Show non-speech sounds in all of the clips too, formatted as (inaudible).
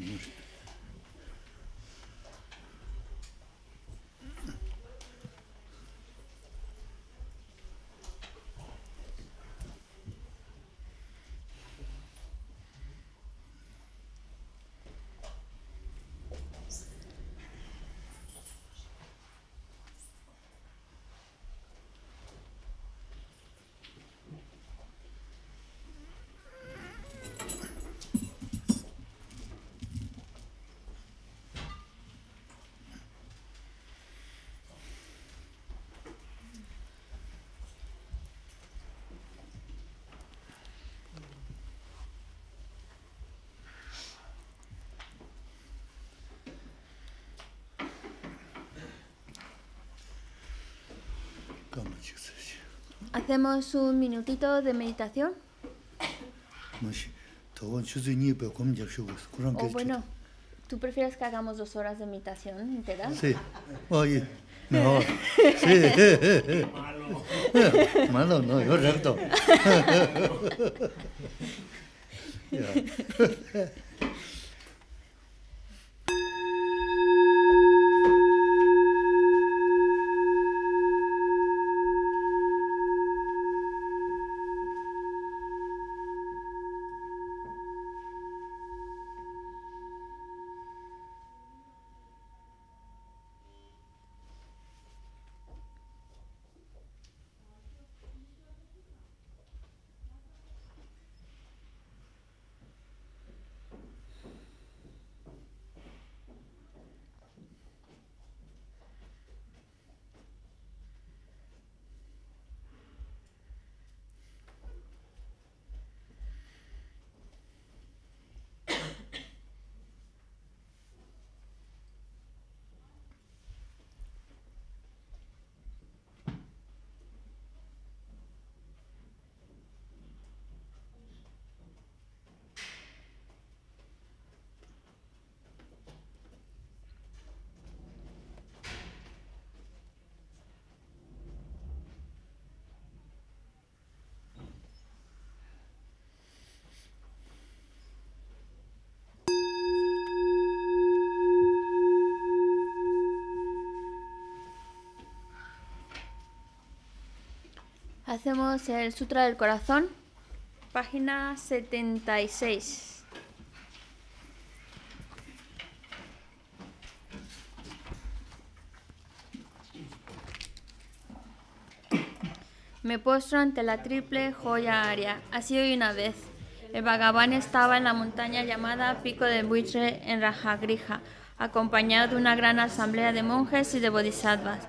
Finish. Hacemos un minutito de meditación. O bueno, ¿tú prefieres que hagamos dos horas de meditación entera? Sí. Oye, no. Sí. Malo. (laughs) Malo, no, yo recto. (laughs) (laughs) Hacemos el Sutra del Corazón, página 76. Me postro ante la triple joya aria. Así hoy una vez. El vagabán estaba en la montaña llamada Pico del Buitre en Rajagriha, acompañado de una gran asamblea de monjes y de bodhisattvas.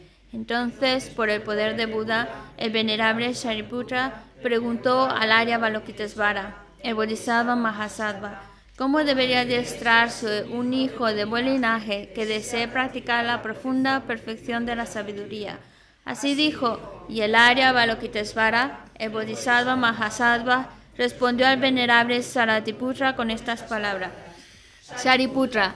entonces, por el poder de Buda, el venerable Shariputra preguntó al Arya Balokitesvara, el Bodhisattva Mahasattva, ¿cómo debería adiestrarse un hijo de buen linaje que desee practicar la profunda perfección de la sabiduría? Así dijo, y el Arya Balokitesvara, el Bodhisattva Mahasattva, respondió al venerable Saratiputra con estas palabras. Shariputra,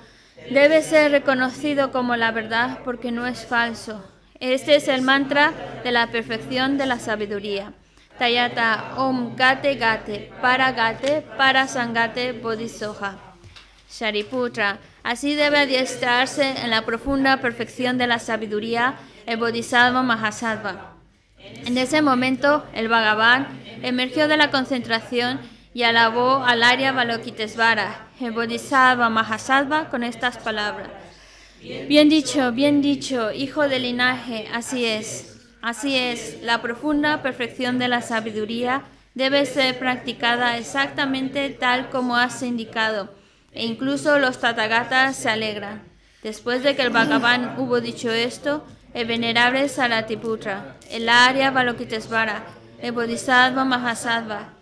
Debe ser reconocido como la verdad porque no es falso. Este es el mantra de la perfección de la sabiduría. Tayata Om Gate Gate Para Gate Para Sangate Bodhisoja. Shariputra. Así debe adiestrarse en la profunda perfección de la sabiduría el Bodhisattva Mahasattva. En ese momento, el Bhagavan emergió de la concentración y alabó al Arya Balokitesvara, el Bodhisattva Mahasattva, con estas palabras. Bien dicho, bien dicho, hijo del linaje, así es. Así es, la profunda perfección de la sabiduría debe ser practicada exactamente tal como has indicado, e incluso los tatagatas se alegran. Después de que el Bhagavan hubo dicho esto, el venerable Saratiputra, el Arya Balokitesvara, el Bodhisattva Mahasattva,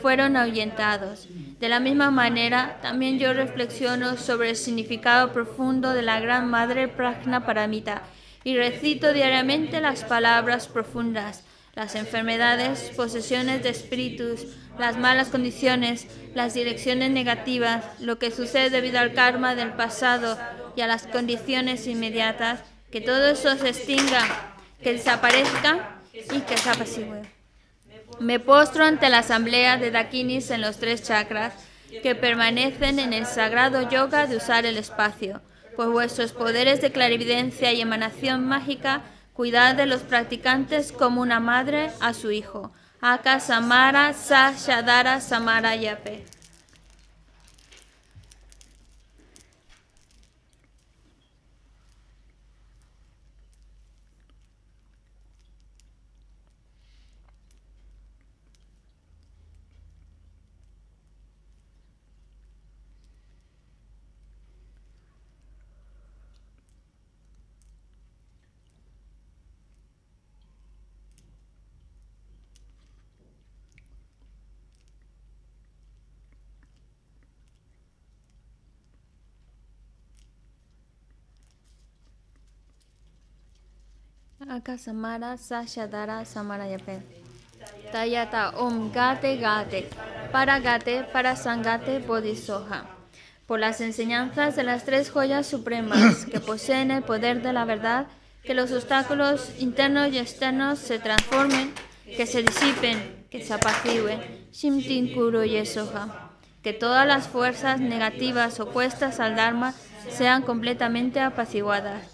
fueron ahuyentados. De la misma manera, también yo reflexiono sobre el significado profundo de la Gran Madre Prajna Paramita y recito diariamente las palabras profundas, las enfermedades, posesiones de espíritus, las malas condiciones, las direcciones negativas, lo que sucede debido al karma del pasado y a las condiciones inmediatas, que todo eso se extinga, que desaparezca y que se apacigüe. Me postro ante la asamblea de Dakinis en los tres chakras que permanecen en el sagrado yoga de usar el espacio, pues vuestros poderes de clarividencia y emanación mágica cuidad de los practicantes como una madre a su hijo. Aka Samara Sa Shadara Samara Yape. Aka Samara Sasha Dara Samara yapen Tayata Om Gate Gate. Para Gate, para Sangate Bodhisoha. Por las enseñanzas de las tres joyas supremas que poseen el poder de la verdad, que los obstáculos internos y externos se transformen, que se disipen, que se apacigüen. Shimtin Kuro Yesoha. Que todas las fuerzas negativas opuestas al Dharma sean completamente apaciguadas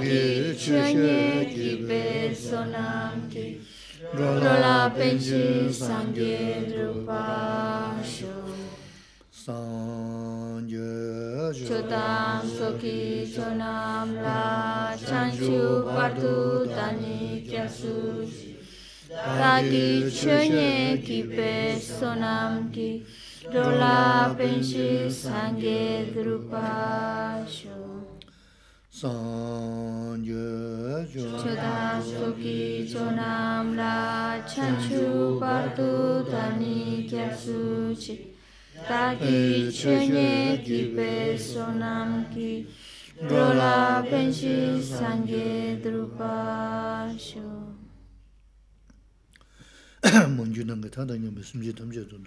Dragi çöşeki personanti, rola penci sangye drupasho. Sangye chotam soki chonam la chanchu partu tani kyasuji. Dragi çöşeki personanti, rola penci sangye drupasho. san ye jo cha da so ki jo nam la cha chu par tu ta ni kya su chi ta ki che ne ki pe so nam ki ro la pen me sum ji tam je na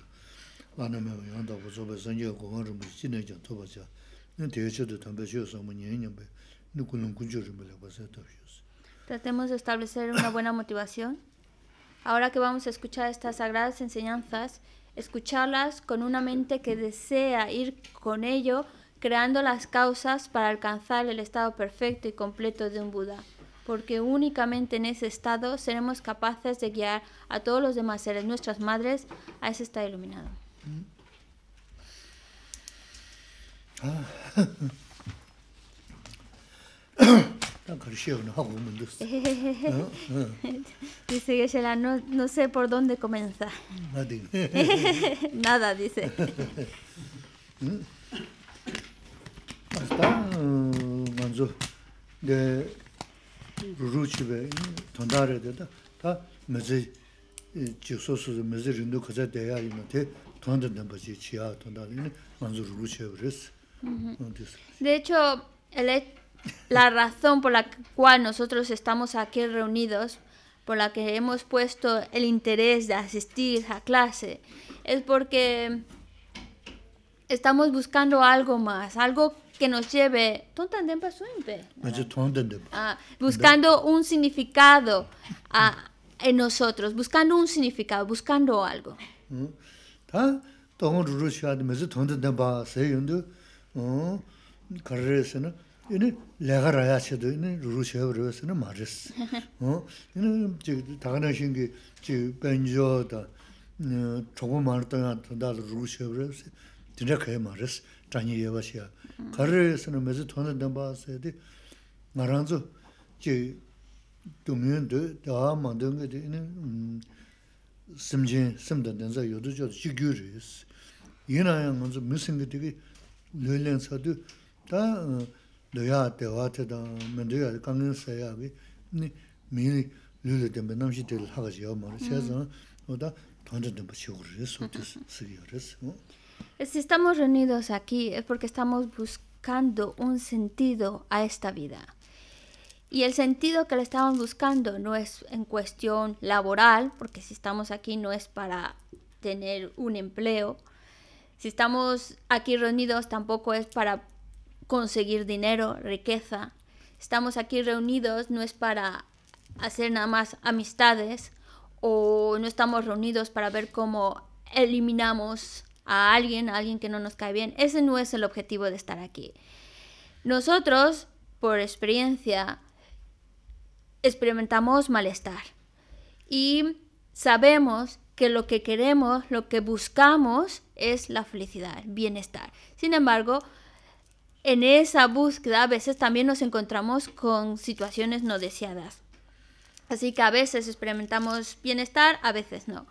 me yang da bo zo be san ye go ma ru mi chi ne jo to ba cha ne de che Tratemos de establecer una buena (coughs) motivación. Ahora que vamos a escuchar estas sagradas enseñanzas, escucharlas con una mente que desea ir con ello, creando las causas para alcanzar el estado perfecto y completo de un Buda, porque únicamente en ese estado seremos capaces de guiar a todos los demás seres, nuestras madres, a ese estado iluminado. Mm. Ah. (laughs) (laughs) dice Geshe-la, no, no sé por dónde comenzar. (laughs) Nada, dice. Hasta (laughs) manzo de ruchibe tondare de ta mezi eh, chikso su mezi rindu kaza deya ino te tonda nambaji chiya tondare ino manzo ruchibe res. De hecho, el la razón por la cual nosotros estamos aquí reunidos, por la que hemos puesto el interés de asistir a clase, es porque estamos buscando algo más, algo que nos lleve pues, ah, buscando un significado ah, en nosotros, buscando un significado, buscando algo. Mm. 내가 라야 쳐도 마르스 (laughs) 어? 이는 저 당연하신 게저 벤조다. 조금 말했다가 더다 루루 쳐 버려서 진짜 그게 말했어. 장이 예바시야. 거래에서는 매주 돈을 더 받았어야 돼. 말한서 저 동면도 다 만든 게 되는 음 심진 심든 된서 요도 저 지규리스. 이나야 무슨 게 되게 늘려서도 다 Si estamos reunidos aquí es porque estamos buscando un sentido a esta vida. Y el sentido que le estamos buscando no es en cuestión laboral, porque si estamos aquí no es para tener un empleo. Si estamos aquí reunidos tampoco es para conseguir dinero, riqueza. Estamos aquí reunidos no es para hacer nada más amistades o no estamos reunidos para ver cómo eliminamos a alguien, a alguien que no nos cae bien. Ese no es el objetivo de estar aquí. Nosotros, por experiencia, experimentamos malestar y sabemos que lo que queremos, lo que buscamos es la felicidad, bienestar. Sin embargo, en esa búsqueda a veces también nos encontramos con situaciones no deseadas. Así que a veces experimentamos bienestar, a veces no.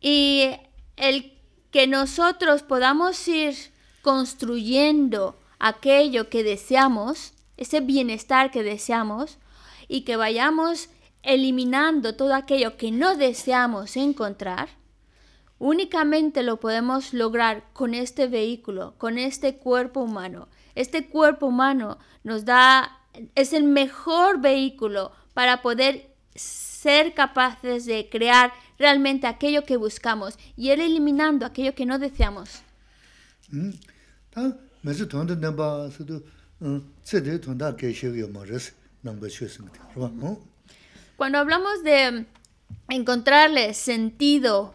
Y el que nosotros podamos ir construyendo aquello que deseamos, ese bienestar que deseamos, y que vayamos eliminando todo aquello que no deseamos encontrar, Únicamente lo podemos lograr con este vehículo, con este cuerpo humano. Este cuerpo humano nos da, es el mejor vehículo para poder ser capaces de crear realmente aquello que buscamos y ir eliminando aquello que no deseamos. Cuando hablamos de encontrarle sentido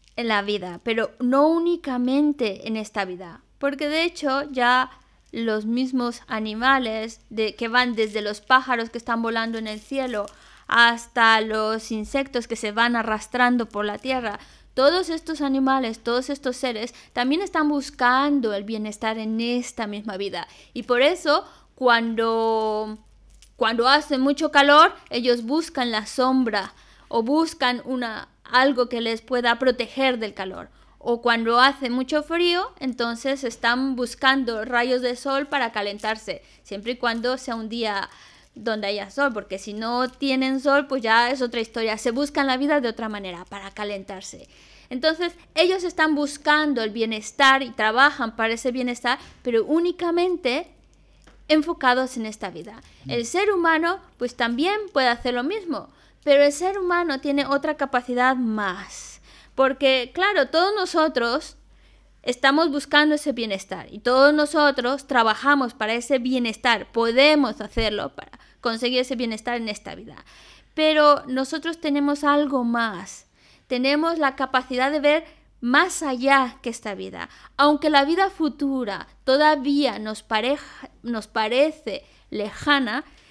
en la vida, pero no únicamente en esta vida, porque de hecho ya los mismos animales de, que van desde los pájaros que están volando en el cielo hasta los insectos que se van arrastrando por la tierra, todos estos animales, todos estos seres también están buscando el bienestar en esta misma vida. Y por eso cuando, cuando hace mucho calor, ellos buscan la sombra o buscan una, algo que les pueda proteger del calor. O cuando hace mucho frío, entonces están buscando rayos de sol para calentarse, siempre y cuando sea un día donde haya sol, porque si no tienen sol, pues ya es otra historia. Se buscan la vida de otra manera, para calentarse. Entonces, ellos están buscando el bienestar y trabajan para ese bienestar, pero únicamente enfocados en esta vida. El mm. ser humano, pues también puede hacer lo mismo. Pero el ser humano tiene otra capacidad más. Porque, claro, todos nosotros estamos buscando ese bienestar y todos nosotros trabajamos para ese bienestar. Podemos hacerlo para conseguir ese bienestar en esta vida. Pero nosotros tenemos algo más. Tenemos la capacidad de ver más allá que esta vida. Aunque la vida futura todavía nos, nos parece lejana,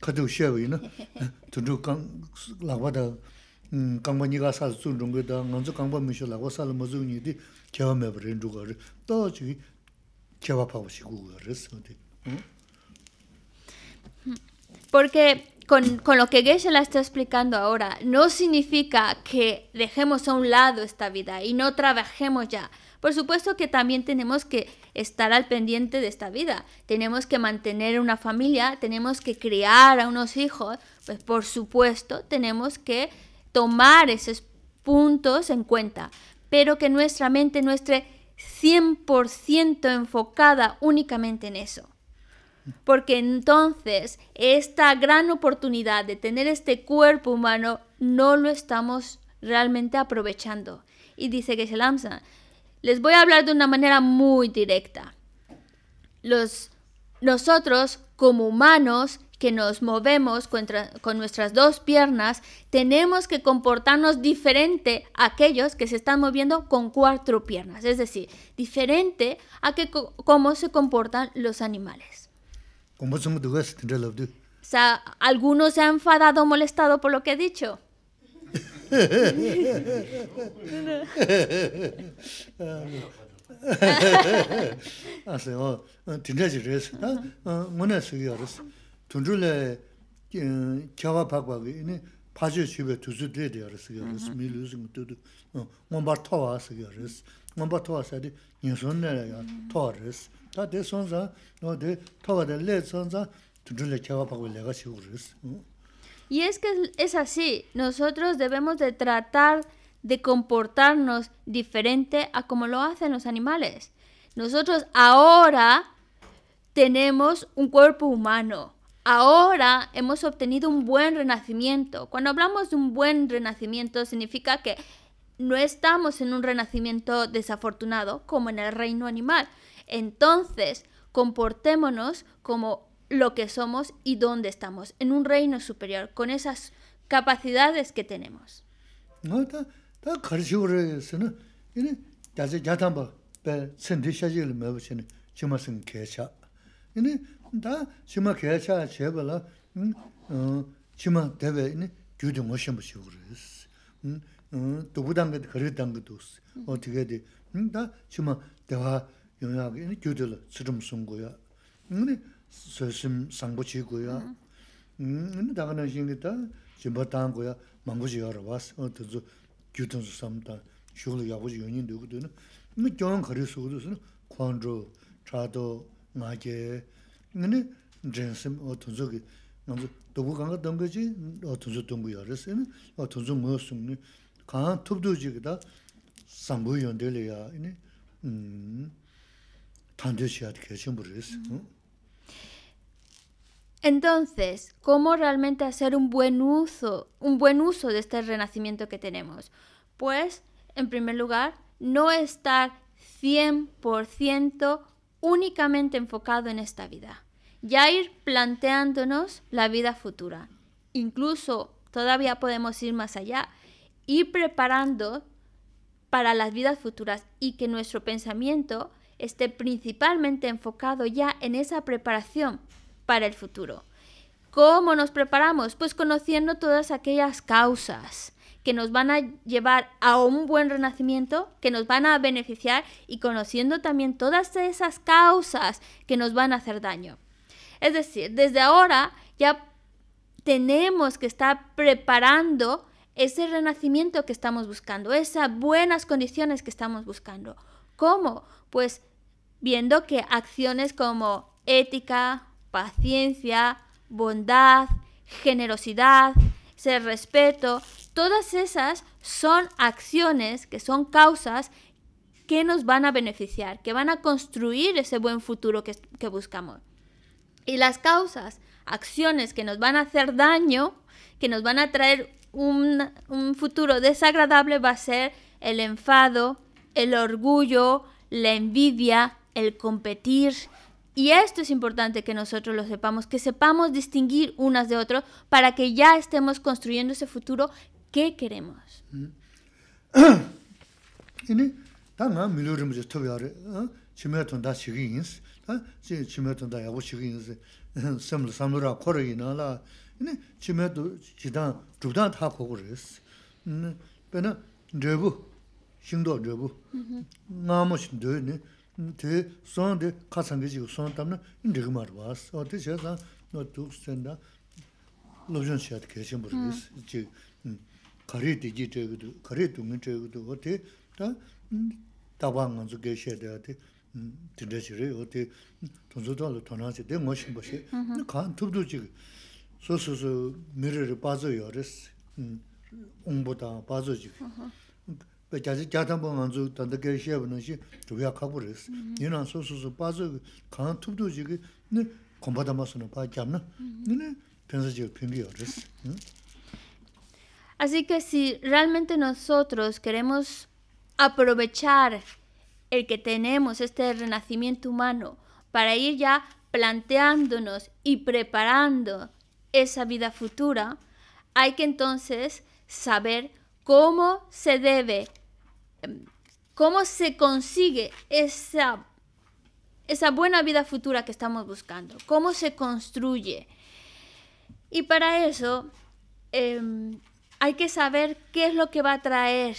Porque con, con lo que Geshe la está explicando ahora, no significa que dejemos a un lado esta vida y no trabajemos ya. Por supuesto que también tenemos que estar al pendiente de esta vida, tenemos que mantener una familia, tenemos que criar a unos hijos, pues por supuesto tenemos que tomar esos puntos en cuenta, pero que nuestra mente no esté 100% enfocada únicamente en eso. Porque entonces esta gran oportunidad de tener este cuerpo humano no lo estamos realmente aprovechando. Y dice que AMSA. Les voy a hablar de una manera muy directa. Los, nosotros, como humanos que nos movemos con nuestras dos piernas, tenemos que comportarnos diferente a aquellos que se están moviendo con cuatro piernas, es decir, diferente a que, cómo se comportan los animales. O algunos se ha enfadado o molestado por lo que he dicho. 아세요. Ase o, tinte ziriz. Onet zuz göriz tuncui le kewa 집에 ini Starting in Interim There is a village called p martyr ki كذ Neptuzut 이미 г 34 MR. Venetian firstly Onbereich tova risk chance Y es que es así, nosotros debemos de tratar de comportarnos diferente a como lo hacen los animales. Nosotros ahora tenemos un cuerpo humano. Ahora hemos obtenido un buen renacimiento. Cuando hablamos de un buen renacimiento significa que no estamos en un renacimiento desafortunado como en el reino animal. Entonces, comportémonos como lo que somos y dónde estamos, en un reino superior, con esas capacidades que tenemos. sōshīm sāngbō chī guyā. Nī dāngā nā shīngdī tā jimbā tāng guyā māngbō chī yā rā wās, tā dzō gyū tāng sō sām tā shūg lō yā bō chī yōnyī ndō gu tō yō nā. Nī gyōng khari sō gu tō sō nā kwañ rō, chā tō, ngā kē, 응? sī, ngō chī sāngbō chī Entonces, ¿cómo realmente hacer un buen uso, un buen uso de este renacimiento que tenemos? Pues, en primer lugar, no estar 100% únicamente enfocado en esta vida. Ya ir planteándonos la vida futura. Incluso todavía podemos ir más allá. Ir preparando para las vidas futuras y que nuestro pensamiento esté principalmente enfocado ya en esa preparación para el futuro. ¿Cómo nos preparamos? Pues conociendo todas aquellas causas que nos van a llevar a un buen renacimiento, que nos van a beneficiar y conociendo también todas esas causas que nos van a hacer daño. Es decir, desde ahora ya tenemos que estar preparando ese renacimiento que estamos buscando, esas buenas condiciones que estamos buscando. ¿Cómo? Pues viendo que acciones como ética, paciencia, bondad, generosidad, ser respeto, todas esas son acciones que son causas que nos van a beneficiar, que van a construir ese buen futuro que, buscamos. Y las causas, acciones que nos van a hacer daño, que nos van a traer un, un futuro desagradable, va a ser el enfado, el orgullo, la envidia, el competir, y esto es importante que nosotros lo sepamos, que sepamos distinguir unas de otras para que ya estemos construyendo ese futuro que queremos. (coughs) tē sōng tē kā sāng kē chī kō sōng tam nā ndi kī mā rwa sā, tē chē sā nō tūk sēn dā lō zhōng chī yā tē kē shēng bur kēs, chī kā rē tē jī tē kē tū, kā tū kē tū, tē tā tā ngā kē shē tē, tē tē tōng lō tō chē, tē shē, kā chī kē, sō sō sō yō rē sī, bō chī kē. Así que si realmente nosotros queremos aprovechar el que tenemos, este renacimiento humano, para ir ya planteándonos y preparando esa vida futura, hay que entonces saber cómo se debe cómo se consigue esa, buena vida futura que estamos buscando, cómo se construye. Y para eso em, hay que saber qué es lo que va a traer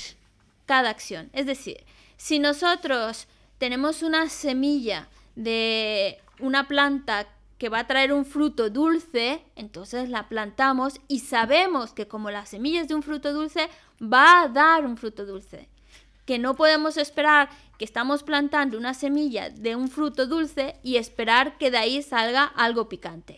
cada acción. Es decir, si nosotros tenemos una semilla de una planta que va a traer un fruto dulce, entonces la plantamos y sabemos que como las semillas de un fruto dulce va a dar un fruto dulce que no podemos esperar que estamos plantando una semilla de un fruto dulce y esperar que de ahí salga algo picante.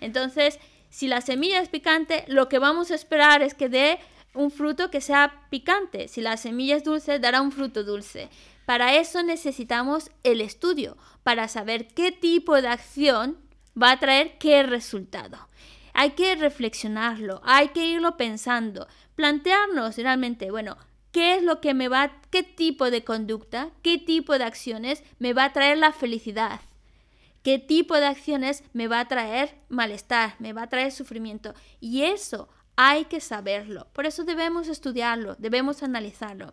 Entonces, si la semilla es picante, lo que vamos a esperar es que dé un fruto que sea picante. Si la semilla es dulce, dará un fruto dulce. Para eso necesitamos el estudio, para saber qué tipo de acción va a traer qué resultado. Hay que reflexionarlo, hay que irlo pensando, plantearnos realmente, bueno, qué es lo que me va, qué tipo de conducta, qué tipo de acciones me va a traer la felicidad, qué tipo de acciones me va a traer malestar, me va a traer sufrimiento. Y eso hay que saberlo. Por eso debemos estudiarlo, debemos analizarlo.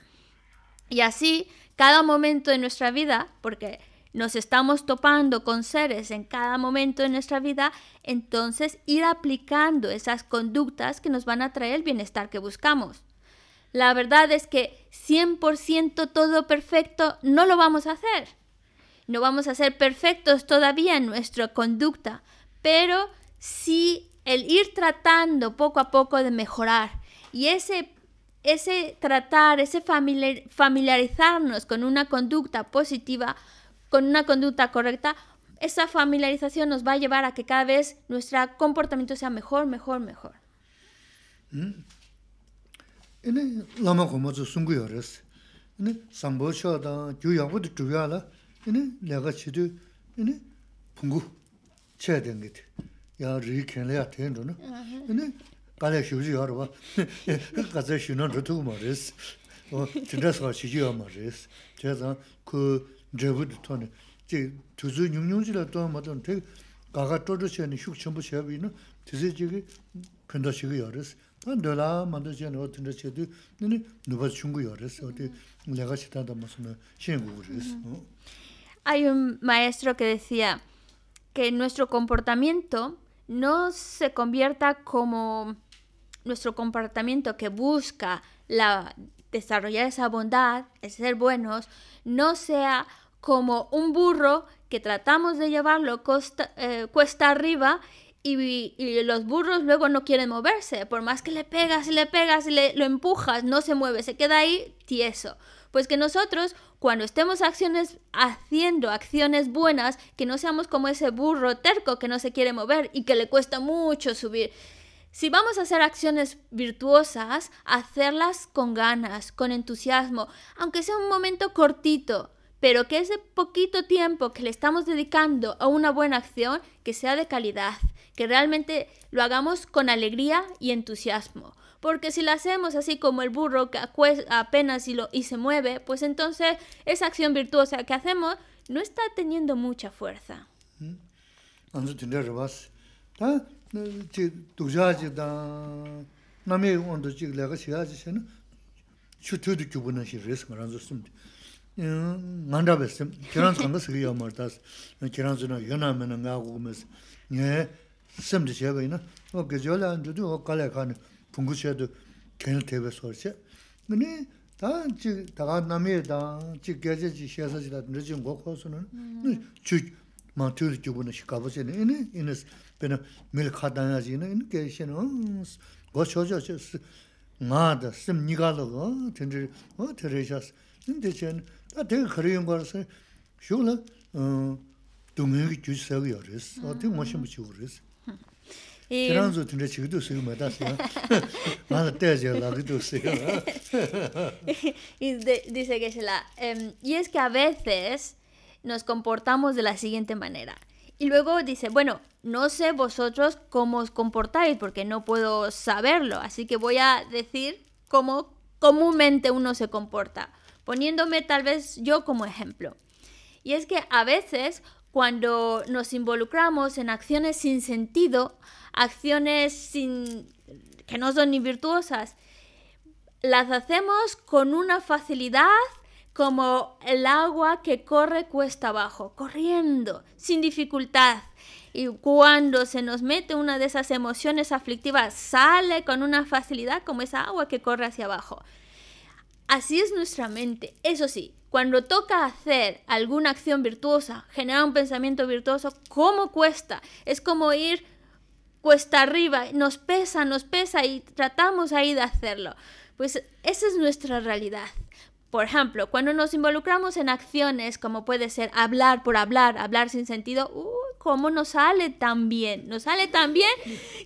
Y así, cada momento de nuestra vida, porque nos estamos topando con seres en cada momento de nuestra vida, entonces ir aplicando esas conductas que nos van a traer el bienestar que buscamos. La verdad es que 100% todo perfecto no lo vamos a hacer. No vamos a ser perfectos todavía en nuestra conducta, pero sí el ir tratando poco a poco de mejorar. Y ese, ese tratar, ese familiarizarnos con una conducta positiva, con una conducta correcta, esa familiarización nos va a llevar a que cada vez nuestro comportamiento sea mejor, mejor, mejor. Mm. Ani lama kuma zu sungu yo res. Ani sambo sho da, gyu yagu di dhruya la, ani laga chi du, ani pungu che dengi 봐. 가서 쉬는 kenla ya 어, 진짜서 na. Ani kalya shiu zi yo rwa, (laughs) kaza shiu na dhru ma res. O tinda saka shi Hay un maestro que decía que nuestro comportamiento no se convierta como nuestro comportamiento que busca desarrollar esa bondad, el ser buenos, no sea como un burro que tratamos de llevarlo eh, cuesta arriba y, los burros luego no quieren moverse. Por más que le pegas y le pegas y lo empujas, no se mueve, se queda ahí tieso. Pues que nosotros, cuando estemos acciones, haciendo acciones buenas, que no seamos como ese burro terco que no se quiere mover y que le cuesta mucho subir. Si vamos a hacer acciones virtuosas, hacerlas con ganas, con entusiasmo, aunque sea un momento cortito, pero que ese poquito tiempo que le estamos dedicando a una buena acción, que sea de calidad, que realmente lo hagamos con alegría y entusiasmo. Porque si lo hacemos así como el burro que apenas y, lo, y se mueve, pues entonces esa acción virtuosa que hacemos no está teniendo mucha fuerza. ¿Mm? ngāndā bēsīm, kērāns kāngā sīgī yā mār tās, kērāns yunā yunā mēnā ngā gu gu mēs, ngē sīm tī xē bēy nā, wā gēzhī wā lā yā dhūdhī wā kālā yā kāni pūngu xē dhū kēnyā (laughs) (laughs) dice que la em, y es que a veces nos comportamos de la siguiente manera y luego dice bueno no sé vosotros cómo os comportáis porque no puedo saberlo así que voy a decir cómo comúnmente uno se comporta poniéndome tal vez yo como ejemplo. Y es que a veces cuando nos involucramos en acciones sin sentido, acciones sin, que no son ni virtuosas, las hacemos con una facilidad como el agua que corre cuesta abajo, corriendo, sin dificultad. Y cuando se nos mete una de esas emociones aflictivas, sale con una facilidad como esa agua que corre hacia abajo. Así es nuestra mente. Eso sí, cuando toca hacer alguna acción virtuosa, generar un pensamiento virtuoso, ¿cómo cuesta? Es como ir cuesta arriba, nos pesa, nos pesa y tratamos ahí de hacerlo. Pues esa es nuestra realidad. Por ejemplo, cuando nos involucramos en acciones como puede ser hablar por hablar, hablar sin sentido, uh, ¿cómo nos sale tan bien? Nos sale tan bien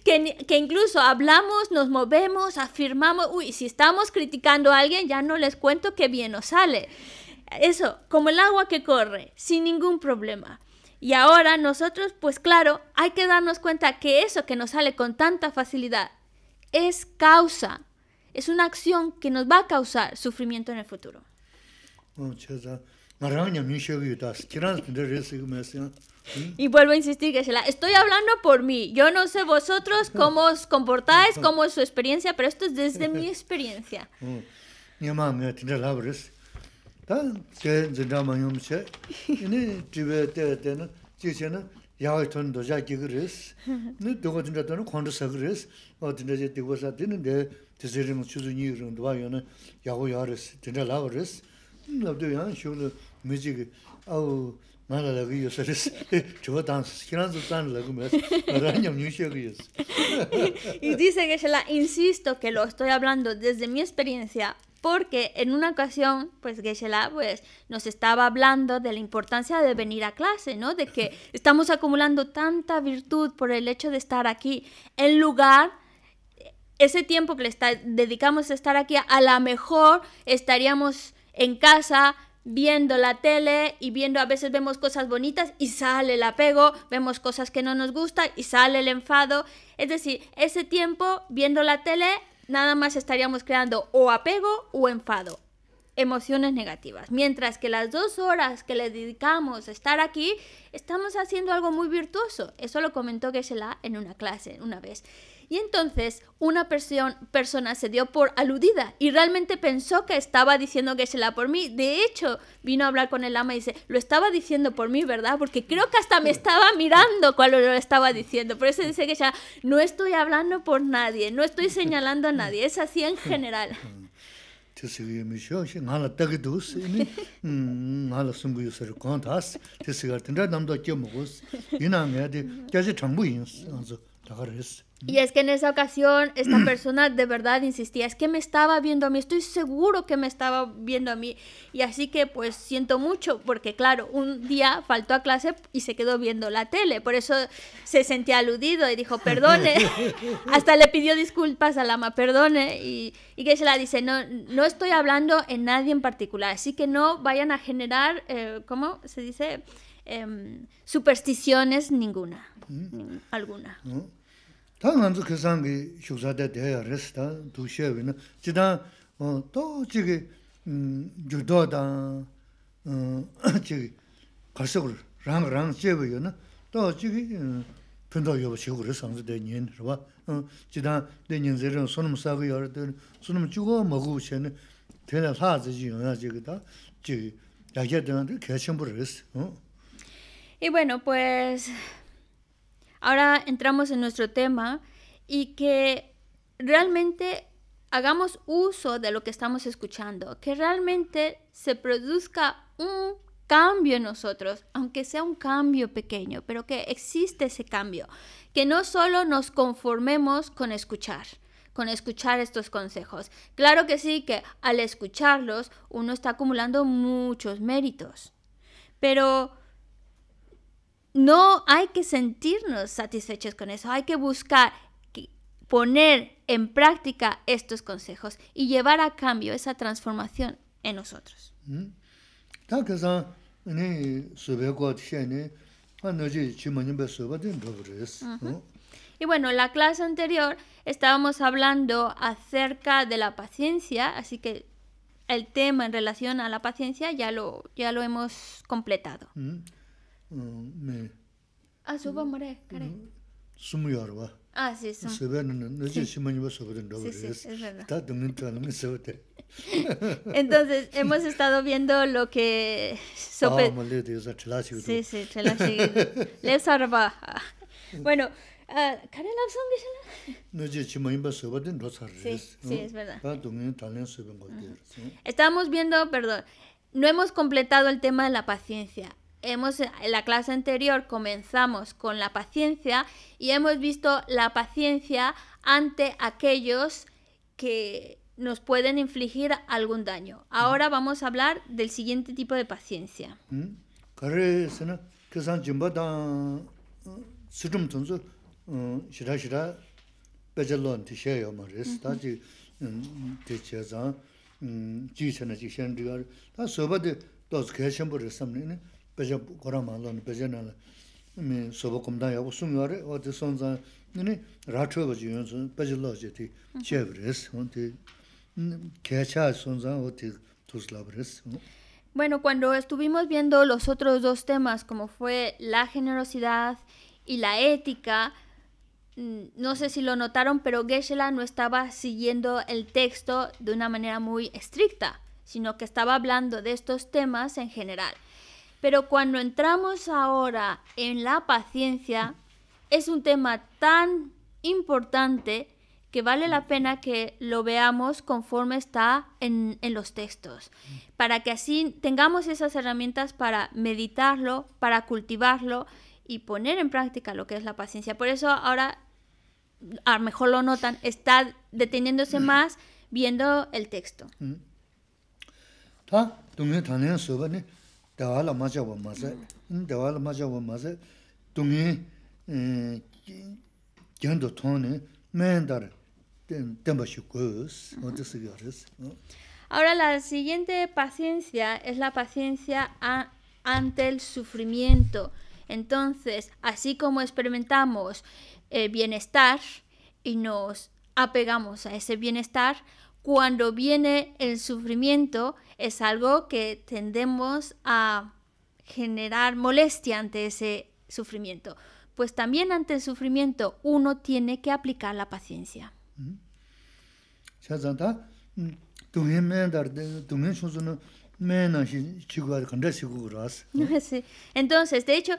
que, que incluso hablamos, nos movemos, afirmamos, uy, si estamos criticando a alguien ya no les cuento qué bien nos sale. Eso, como el agua que corre, sin ningún problema. Y ahora nosotros, pues claro, hay que darnos cuenta que eso que nos sale con tanta facilidad es causa es una acción que nos va a causar sufrimiento en el futuro. Y vuelvo a insistir, que estoy hablando por mí. Yo no sé vosotros cómo os comportáis, cómo es su experiencia, pero esto es desde mi (laughs) experiencia. (laughs) Y dice que se insisto que lo estoy hablando desde mi experiencia, porque en una ocasión, pues Geshe-la pues, nos estaba hablando de la importancia de venir a clase, ¿no? De que estamos acumulando tanta virtud por el hecho de estar aquí, en lugar ese tiempo que le dedicamos a estar aquí, a lo mejor estaríamos en casa viendo la tele y viendo, a veces vemos cosas bonitas y sale el apego, vemos cosas que no nos gustan y sale el enfado. Es decir, ese tiempo viendo la tele nada más estaríamos creando o apego o enfado, emociones negativas. Mientras que las dos horas que le dedicamos a estar aquí, estamos haciendo algo muy virtuoso. Eso lo comentó se en una clase una vez. Y entonces una persona se dio por aludida y realmente pensó que estaba diciendo que se la por mí. De hecho, vino a hablar con el ama y dice, lo estaba diciendo por mí, ¿verdad? Porque creo que hasta me estaba mirando cuando lo estaba diciendo. Por eso dice que ya no estoy hablando por nadie, no estoy señalando a nadie, es así en general. Y es que en esa ocasión esta (clears throat) persona de verdad insistía, es que me estaba viendo a mí, estoy seguro que me estaba viendo a mí. Y así que pues siento mucho, porque claro, un día faltó a clase y se quedó viendo la tele, por eso se sentía aludido y dijo, perdone, (laughs) hasta le pidió disculpas a Lama, perdone, y, que se la dice, no, no estoy hablando en nadie en particular, así que no vayan a generar, eh, ¿cómo se dice? Em, supersticiones ninguna, mm. alguna. Mm. Tā ngā dzū kīsāng kī shūksātā dēyā rēs tā dūshē wī nā, jī tā tō jī kī jūdō tā jī kī kārsak rāng rāng jē wī yō nā, tō jī kī pindō yō bā shī kū rē sāng zī dēy nian rā bā, jī tā dēy yō rā yō nā tā yā nā Y bueno, pues... ahora entramos en nuestro tema y que realmente hagamos uso de lo que estamos escuchando, que realmente se produzca un cambio en nosotros, aunque sea un cambio pequeño, pero que existe ese cambio, que no solo nos conformemos con escuchar, con escuchar estos consejos. Claro que sí, que al escucharlos uno está acumulando muchos méritos, pero no hay que sentirnos satisfechos con eso, hay que buscar poner en práctica estos consejos y llevar a cambio esa transformación en nosotros. Mm. Y bueno, en la clase anterior estábamos hablando acerca de la paciencia, así que el tema en relación a la paciencia ya lo, ya lo hemos completado. Mm me a su va more care sumu yar va ah sí sí se ve no no sé si mañana iba sobre el doble sí, sí, está de un entrando sobre entonces hemos estado viendo lo que sobre ah mal de esa chela sí sí chela sí le sarva bueno ¿Cuál es la opción que No sé si me iba sobre el doble sí, sí, es verdad. Está de un entrando me sobre el doble. Estábamos viendo, perdón, no hemos completado el tema de la paciencia. Hemos, en la clase anterior comenzamos con la paciencia y hemos visto la paciencia ante aquellos que nos pueden infligir algún daño. Ahora mm. vamos a hablar del siguiente tipo de paciencia. Mm. Bueno, cuando estuvimos viendo los otros dos temas, como fue la generosidad y la ética, mm, no sé si lo notaron, pero geshe no estaba siguiendo el texto de una manera muy estricta, sino que estaba hablando de estos temas en general. Pero cuando entramos ahora en la paciencia, es un tema tan importante que vale la pena que lo veamos conforme está en, los textos, para que así tengamos esas herramientas para meditarlo, para cultivarlo y poner en práctica lo que es la paciencia. Por eso ahora, a lo mejor lo notan, está deteniéndose mm. más viendo el texto. Mm. Ahora la siguiente paciencia es la paciencia ante el sufrimiento. Entonces, así como experimentamos el eh, bienestar y nos apegamos a ese bienestar, cuando viene el sufrimiento, es algo que tendemos a generar molestia ante ese sufrimiento. Pues también ante el sufrimiento uno tiene que aplicar la paciencia. (laughs) Entonces, de hecho,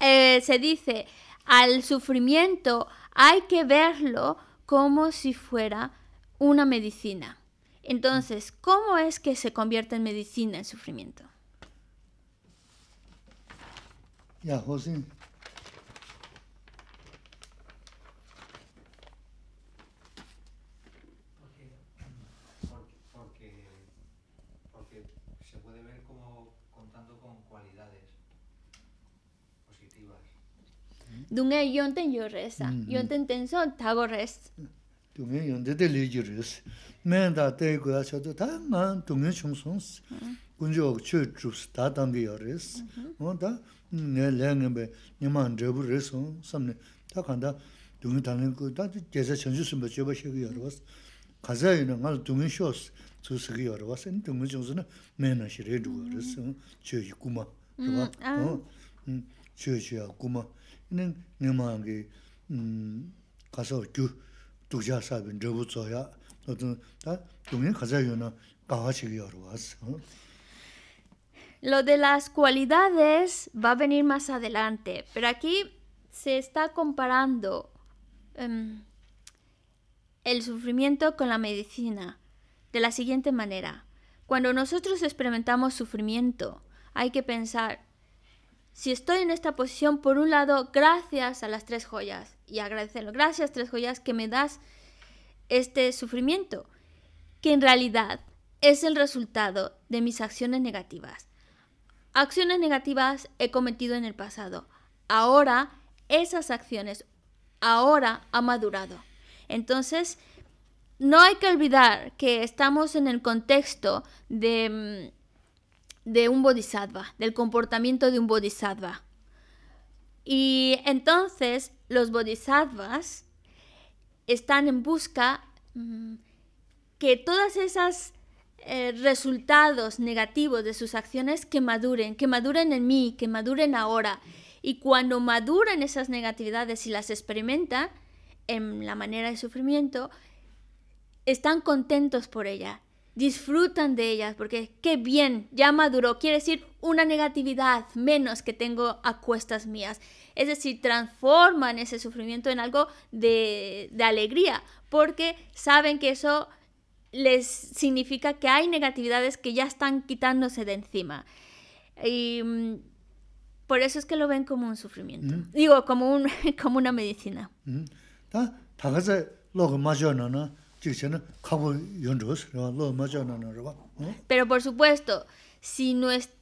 eh, se dice, al sufrimiento hay que verlo como si fuera una medicina. Entonces, ¿cómo es que se convierte en medicina el sufrimiento? Ya, José. Porque se puede ver como contando con cualidades positivas. Dungay, yo tengo reza. Mm, mm. Yo dungi 연대대 de 맨다 jiru isi. Men da dayi guya chadu, da ngan dungi chung sung isi. Gunji wak chu jubsi, da dangi yor isi. O da nga langi bay, nima njabu ri sung samni. Da kanda dungi dangi gu, da Lo de las cualidades va a venir más adelante, pero aquí se está comparando em, el sufrimiento con la medicina de la siguiente manera. Cuando nosotros experimentamos sufrimiento, hay que pensar, si estoy en esta posición, por un lado, gracias a las tres joyas, y agradecerlo. Gracias, tres joyas, que me das este sufrimiento, que en realidad es el resultado de mis acciones negativas. Acciones negativas he cometido en el pasado. Ahora esas acciones, ahora ha madurado. Entonces, no hay que olvidar que estamos en el contexto de, mm, de un bodhisattva, del comportamiento de un bodhisattva. Y entonces los bodhisattvas están en busca mm, que todos esos eh, resultados negativos de sus acciones que maduren, que maduren en mí, que maduren ahora. Y cuando maduran esas negatividades y las experimenta en la manera de sufrimiento, están contentos por ella, disfrutan de ellas, porque qué bien, ya maduró, quiere decir una negatividad menos que tengo a cuestas mías. Es decir, transforman ese sufrimiento en algo de, alegría, porque saben que eso les significa que hay negatividades que ya están quitándose de encima. Y mm, por eso es que lo ven como un sufrimiento. Mm. Digo, como, un, (laughs) como una medicina. Pero por supuesto, si nuestro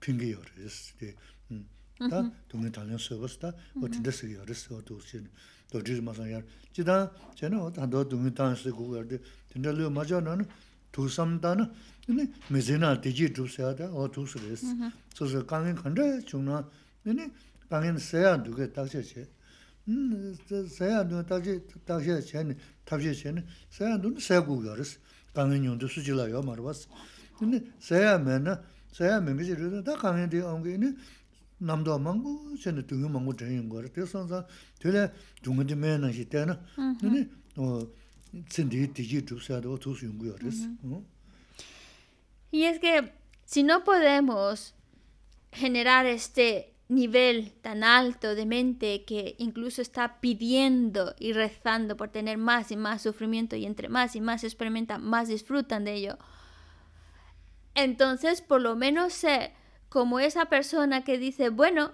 Piñki yawar yas te taa hm, mm-hmm. dungi tali yawas taa wad mm-hmm. tinda sik yawar yas, wad dhuksi yana. Toti yawar masang yawar, chi taa chay na wad tanda wad dungi tali yas kukyawar de, tinda liyo maja wad na dhuksi sami taa na mezi naa diji dhuksi yawar taa, wad dhuksi yawar yas. Soska khanda chung naa, yani kaangin saaya dhukka Y es que si no podemos generar este nivel tan alto de mente que incluso está pidiendo y rezando por tener más y más sufrimiento y entre más y más experimentan, más disfrutan de ello, entonces, por lo menos sé como esa persona que dice, bueno,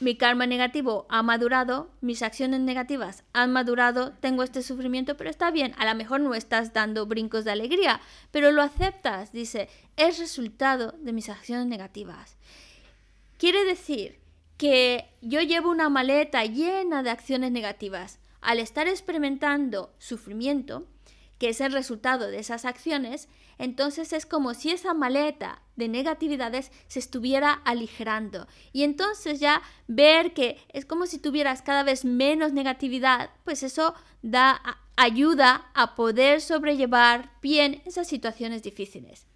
mi karma negativo ha madurado, mis acciones negativas han madurado, tengo este sufrimiento, pero está bien, a lo mejor no estás dando brincos de alegría, pero lo aceptas, dice, es resultado de mis acciones negativas. Quiere decir que yo llevo una maleta llena de acciones negativas. Al estar experimentando sufrimiento, que es el resultado de esas acciones, entonces es como si esa maleta de negatividades se estuviera aligerando. Y entonces ya ver que es como si tuvieras cada vez menos negatividad, pues eso da ayuda a poder sobrellevar bien esas situaciones difíciles.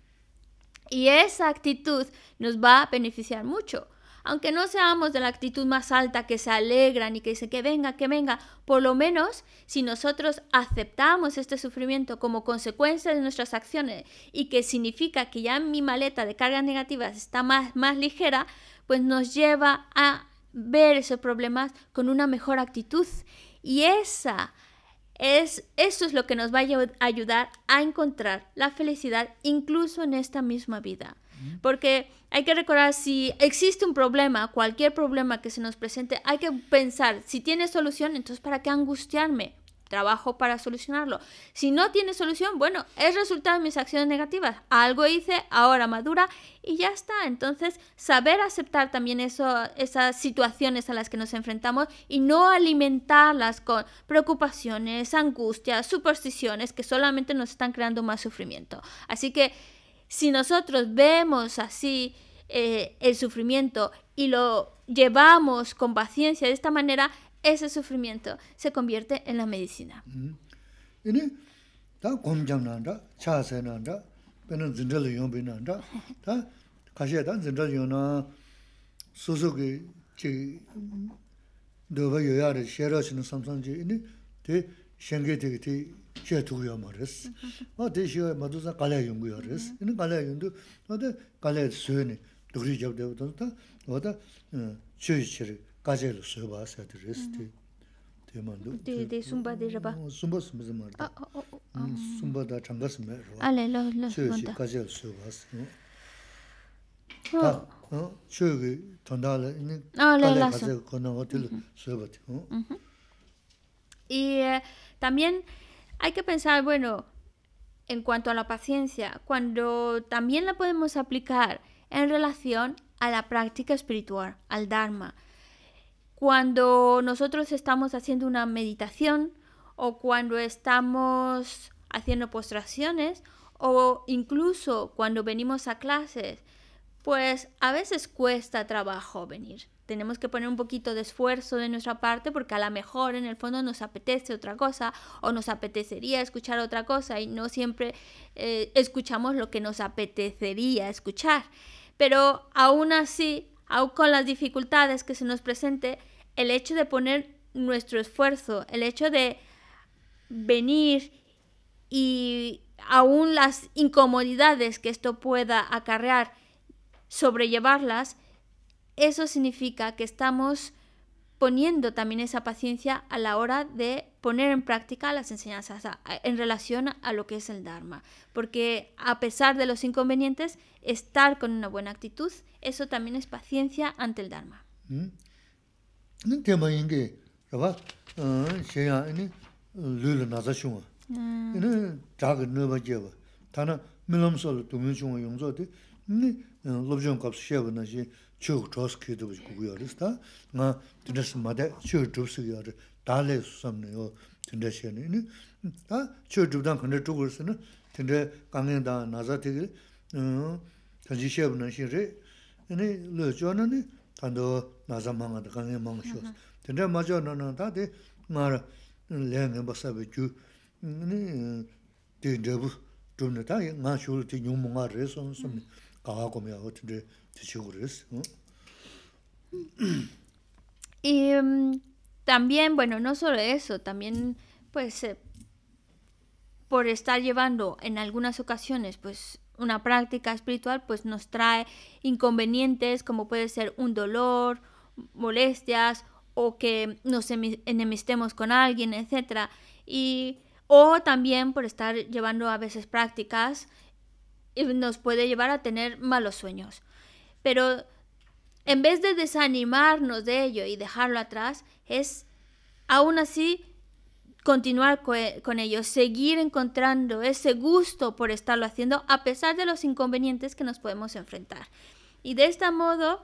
Y esa actitud nos va a beneficiar mucho aunque no seamos de la actitud más alta que se alegran y que dicen que venga, que venga, por lo menos si nosotros aceptamos este sufrimiento como consecuencia de nuestras acciones y que significa que ya mi maleta de cargas negativas está más, más ligera, pues nos lleva a ver esos problemas con una mejor actitud. Y esa eso es lo que nos va a ayudar a encontrar la felicidad incluso en esta misma vida. Porque hay que recordar si existe un problema, cualquier problema que se nos presente, hay que pensar, si tiene solución, entonces ¿para qué angustiarme? Trabajo para solucionarlo. Si no tiene solución, bueno, es resultado de mis acciones negativas. Algo hice, ahora madura y ya está. Entonces, saber aceptar también eso, esas situaciones a las que nos enfrentamos y no alimentarlas con preocupaciones, angustias, supersticiones que solamente nos están creando más sufrimiento. Así que si nosotros vemos así eh, el sufrimiento y lo llevamos con paciencia de esta manera, ese sufrimiento se convierte en la medicina. Mm-hmm. shenge tegi te che tu yo ma res. Ma te shio ma tu san kalaya yungu yo res. Ini kalaya yungu, ma te kalaya suyo ni dukri jab deo tanda ta, eh, yu chiri kajaya lo suyo ba asa te res te. de raba. Sumba sumba zima da oh, oh, oh, hmm, changa sumba rwa. Ale lo lo. Che yu chiri kajaya lo suyo hmm. hmm, yu ki tanda ala, ini ah, mm-hmm. suyo Y eh, también hay que pensar, bueno, en cuanto a la paciencia, cuando también la podemos aplicar en relación a la práctica espiritual, al Dharma. Cuando nosotros estamos haciendo una meditación o cuando estamos haciendo postraciones o incluso cuando venimos a clases pues a veces cuesta trabajo venir. Tenemos que poner un poquito de esfuerzo de nuestra parte porque a lo mejor en el fondo nos apetece otra cosa o nos apetecería escuchar otra cosa y no siempre eh, escuchamos lo que nos apetecería escuchar. Pero aún así, aún con las dificultades que se nos presente, el hecho de poner nuestro esfuerzo, el hecho de venir y aún las incomodidades que esto pueda acarrear, sobrellevarlas, eso significa que estamos poniendo también esa paciencia a la hora de poner en práctica las enseñanzas en relación a lo que es el Dharma. Porque a pesar de los inconvenientes, estar con una buena actitud, eso también es paciencia ante el Dharma. ¿Mm? lobzhiong kapsi xeba na xin chiyog chos kiyo dhubu xin kukuyo riz ta nga tindas mada chiyog dhubsi kiyo riz dhali susamni yo tindas xeba ni ta chiyog dhubdan kanda chukur riz na tindas kangen da naza tiki kanji xeba na xin ri ini lo na da na nga ra eh, nga Y mm, también, bueno, no solo eso, también pues eh, por estar llevando en algunas ocasiones pues una práctica espiritual pues nos trae inconvenientes como puede ser un dolor, molestias o que nos enemistemos con alguien, etcétera. Y o también por estar llevando a veces prácticas nos puede llevar a tener malos sueños. Pero en vez de desanimarnos de ello y dejarlo atrás, es aún así continuar con ello, seguir encontrando ese gusto por estarlo haciendo a pesar de los inconvenientes que nos podemos enfrentar. Y de este modo,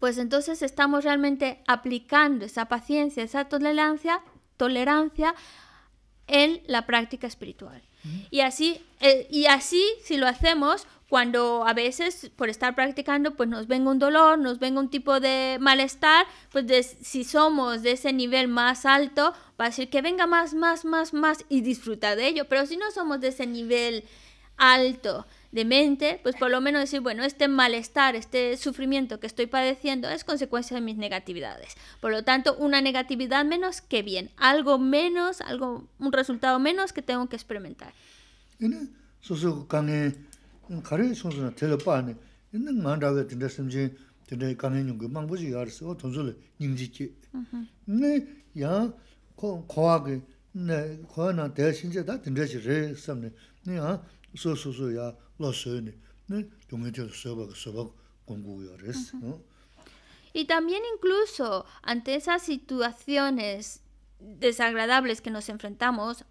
pues entonces estamos realmente aplicando esa paciencia, esa tolerancia, tolerancia en la práctica espiritual. Y así, eh, y así si lo hacemos, cuando a veces por estar practicando pues nos venga un dolor, nos venga un tipo de malestar, pues si somos de ese nivel más alto, va a decir que venga más, más, más, más y disfruta de ello, pero si no somos de ese nivel alto de mente, pues por lo menos decir, bueno, este malestar, este sufrimiento que estoy padeciendo es consecuencia de mis negatividades. Por lo tanto, una negatividad menos que bien, algo menos, algo, un resultado menos que tengo que experimentar. ¿Eh? Y también incluso ante esas situaciones desagradables que nos enfrentamos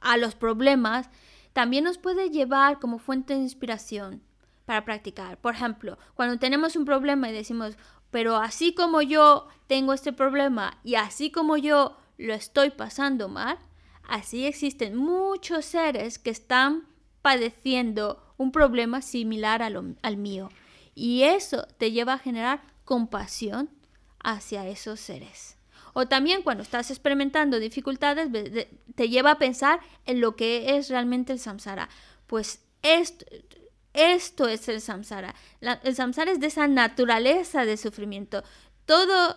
a los problemas, también nos puede llevar como fuente de inspiración para practicar. Por ejemplo, cuando tenemos un problema y decimos, pero así como yo tengo este problema y así como yo lo estoy pasando mal, así existen muchos seres que están padeciendo un problema similar al mío. Y eso te lleva a generar compasión hacia esos seres. O también cuando estás experimentando dificultades, te lleva a pensar en lo que es realmente el samsara. Pues esto, esto es el samsara. el samsara es de esa naturaleza de sufrimiento. Todo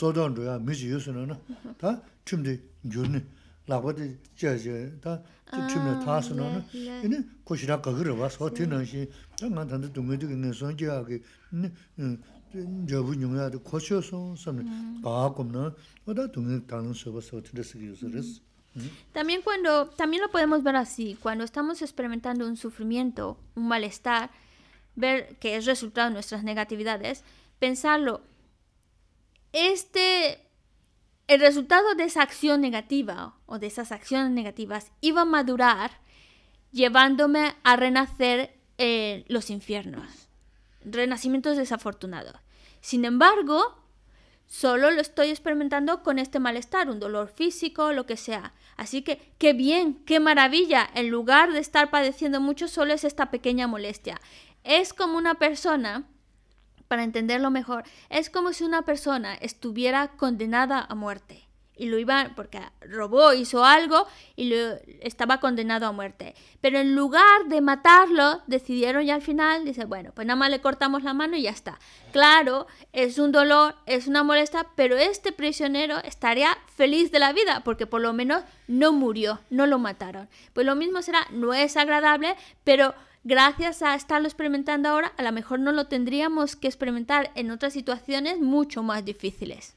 También cuando también lo podemos ver así, cuando estamos experimentando un sufrimiento, un malestar, ver que es resultado de nuestras negatividades, pensarlo este, el resultado de esa acción negativa o de esas acciones negativas iba a madurar llevándome a renacer los infiernos, renacimientos desafortunados. Sin embargo, solo lo estoy experimentando con este malestar, un dolor físico, lo que sea. Así que, qué bien, qué maravilla, en lugar de estar padeciendo mucho, solo es esta pequeña molestia. Es como una persona para entenderlo mejor, es como si una persona estuviera condenada a muerte. Y lo iban, porque robó, hizo algo y lo, estaba condenado a muerte. Pero en lugar de matarlo, decidieron ya al final, dice, bueno, pues nada más le cortamos la mano y ya está. Claro, es un dolor, es una molestia, pero este prisionero estaría feliz de la vida, porque por lo menos no murió, no lo mataron. Pues lo mismo será, no es agradable, pero gracias a estarlo experimentando ahora, a lo mejor no lo tendríamos que experimentar en otras situaciones mucho más difíciles.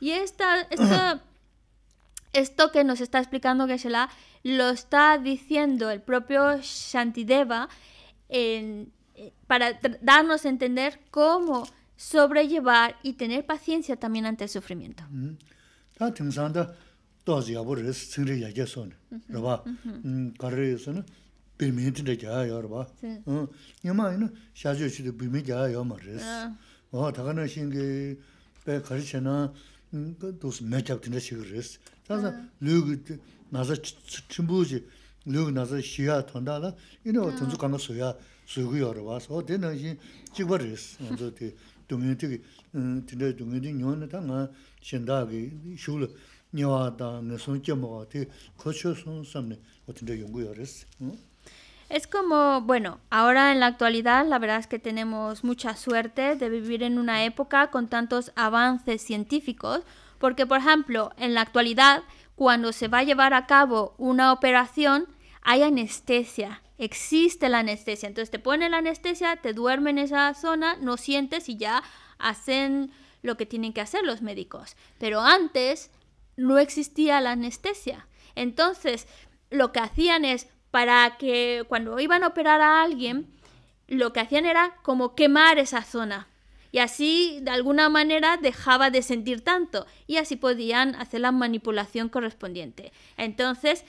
Y esta, (clears throat) esto que nos está explicando Geshe-la lo está diciendo el propio Shantideva eh, para darnos a entender cómo sobrellevar y tener paciencia también ante el sufrimiento. Mm. 도지야 버스 yabu rizh tsingri yagya soni, raba, karri yisi na bimi yinti da gyaa yaa raba. Nyamaa yina shaajio chi di bimi gyaa yaa ma rizh. Waa taga na shingi bai karri chi na dosi me kyaab tinda shiga rizh. Tansa lugu naza chimbu zi, lugu naza shiga tanda la, yina waa kanga suya suyugu yaa raba. Es como, bueno, ahora en la actualidad la verdad es que tenemos mucha suerte de vivir en una época con tantos avances científicos, porque por ejemplo, en la actualidad, cuando se va a llevar a cabo una operación, hay anestesia, existe la anestesia. Entonces te ponen la anestesia, te duermen en esa zona, no sientes y ya hacen lo que tienen que hacer los médicos. Pero antes no existía la anestesia. Entonces, lo que hacían es, para que cuando iban a operar a alguien, lo que hacían era como quemar esa zona. Y así, de alguna manera, dejaba de sentir tanto. Y así podían hacer la manipulación correspondiente. Entonces,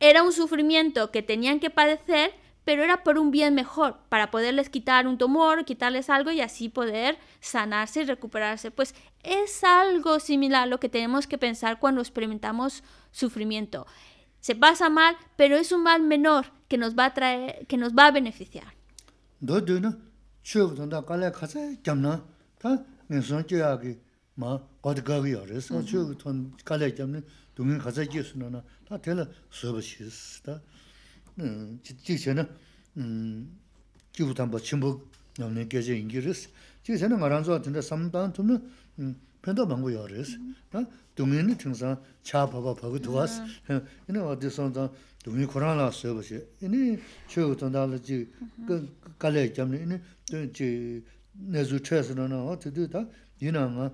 era un sufrimiento que tenían que padecer pero era por un bien mejor, para poderles quitar un tumor, quitarles algo y así poder sanarse y recuperarse. Pues es algo similar a lo que tenemos que pensar cuando experimentamos sufrimiento. Se pasa mal, pero es un mal menor que nos va a traer, que nos va a beneficiar. chik chay na kibu tamba chimbo namne 인기리스 ingi res. Chik chay na nga ranzo atinda samdaan tumne penda mangu yaa res. Dungi ni tingsa cha paga paga tuwaas. Ini wadi sonza dungi Kurang laa soeba she. Ini chogu tanda la chi kalyay kiamne. Ini chi nezu chayasana na wadi dhi ta ina nga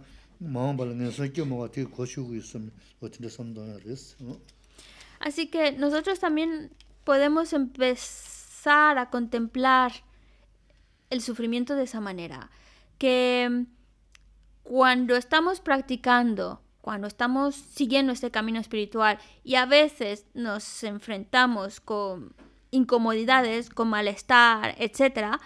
nosotros también podemos empezar a contemplar el sufrimiento de esa manera. Que mm, cuando estamos practicando, cuando estamos siguiendo este camino espiritual y a veces nos enfrentamos con incomodidades, con malestar, etc.,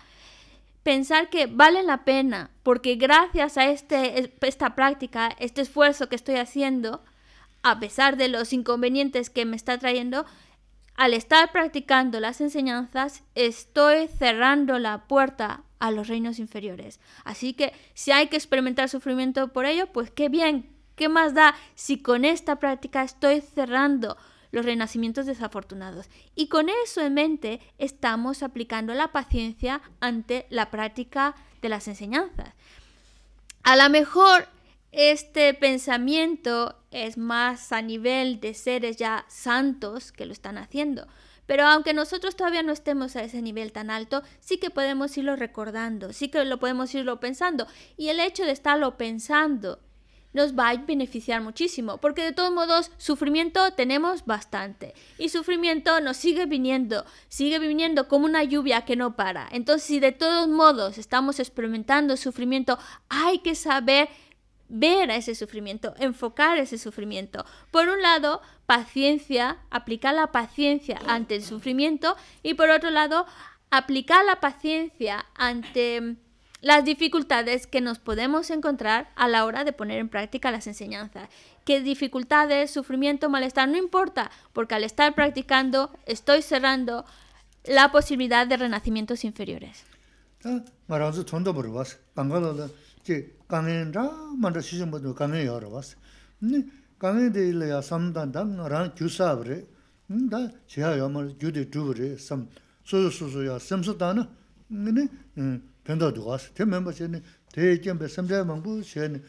pensar que vale la pena, porque gracias a este, esta práctica, este esfuerzo que estoy haciendo, a pesar de los inconvenientes que me está trayendo, al estar practicando las enseñanzas, estoy cerrando la puerta a los reinos inferiores. Así que si hay que experimentar sufrimiento por ello, pues qué bien, qué más da si con esta práctica estoy cerrando los renacimientos desafortunados. Y con eso en mente estamos aplicando la paciencia ante la práctica de las enseñanzas. A lo mejor este pensamiento es más a nivel de seres ya santos que lo están haciendo. Pero aunque nosotros todavía no estemos a ese nivel tan alto, sí que podemos irlo recordando, sí que lo podemos irlo pensando. Y el hecho de estarlo pensando nos va a beneficiar muchísimo, porque de todos modos sufrimiento tenemos bastante y sufrimiento nos sigue viniendo, sigue viniendo como una lluvia que no para. Entonces, si de todos modos estamos experimentando sufrimiento, hay que saber ver a ese sufrimiento, enfocar ese sufrimiento. Por un lado, paciencia, aplicar la paciencia ante el sufrimiento y por otro lado, aplicar la paciencia ante las dificultades que nos podemos encontrar a la hora de poner en práctica las enseñanzas. Qué dificultades, sufrimiento, malestar, no importa, porque al estar practicando estoy cerrando la posibilidad de renacimientos inferiores. 제 강행자 먼저 시즌 먼저 가능해요 열어 네 강행에 대해서 삼단당 나랑 규사브레 응다 제가 염을 규대 두브레 섬 소소소야 삼소다나 네 변도 두가스 대 멤버체는 대견배 삼자 망부 셴네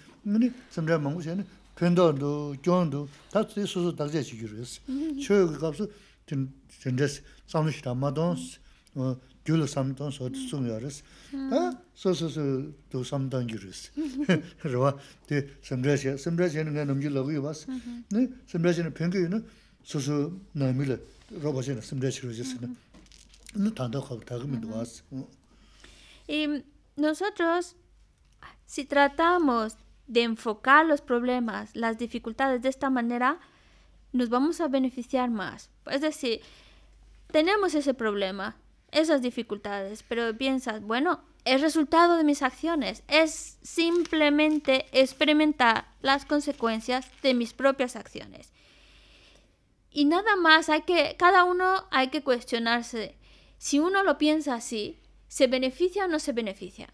삼자 셴 변도도 교원도 다 소소 다제 지기로 했어. 값은 진 마돈스 gyul samdang so tsung yaris, ta so so so do samdang yuris. (laughs) Rwa, di samdrasya, samdrasya nga namji lagu yuwas, samdrasya na pengu yu na so so nami la roba shena samdrasya rujis na, na tanda khab tagami duwas. Y em, nosotros, si tratamos de enfocar los problemas, las dificultades de esta manera, nos vamos a beneficiar más. Es decir, tenemos ese problema, esas dificultades, pero piensas, bueno, es resultado de mis acciones, es simplemente experimentar las consecuencias de mis propias acciones. Y nada más, hay que, cada uno hay que cuestionarse si uno lo piensa así, ¿se beneficia o no se beneficia?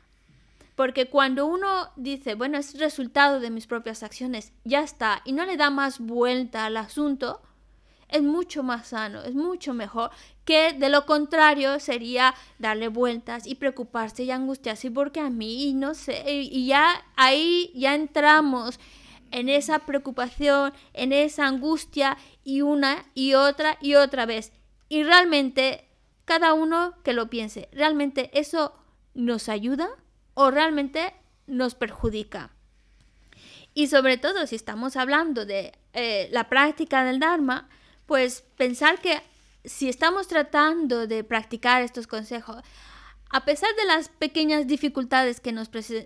Porque cuando uno dice, bueno, es resultado de mis propias acciones, ya está, y no le da más vuelta al asunto, es mucho más sano, es mucho mejor que de lo contrario sería darle vueltas y preocuparse y angustiarse porque a mí, no sé, y ya ahí ya entramos en esa preocupación, en esa angustia y una y otra y otra vez. Y realmente cada uno que lo piense, ¿realmente eso nos ayuda o realmente nos perjudica? Y sobre todo si estamos hablando de eh, la práctica del Dharma, pues pensar que si estamos tratando de practicar estos consejos, a pesar de las pequeñas dificultades que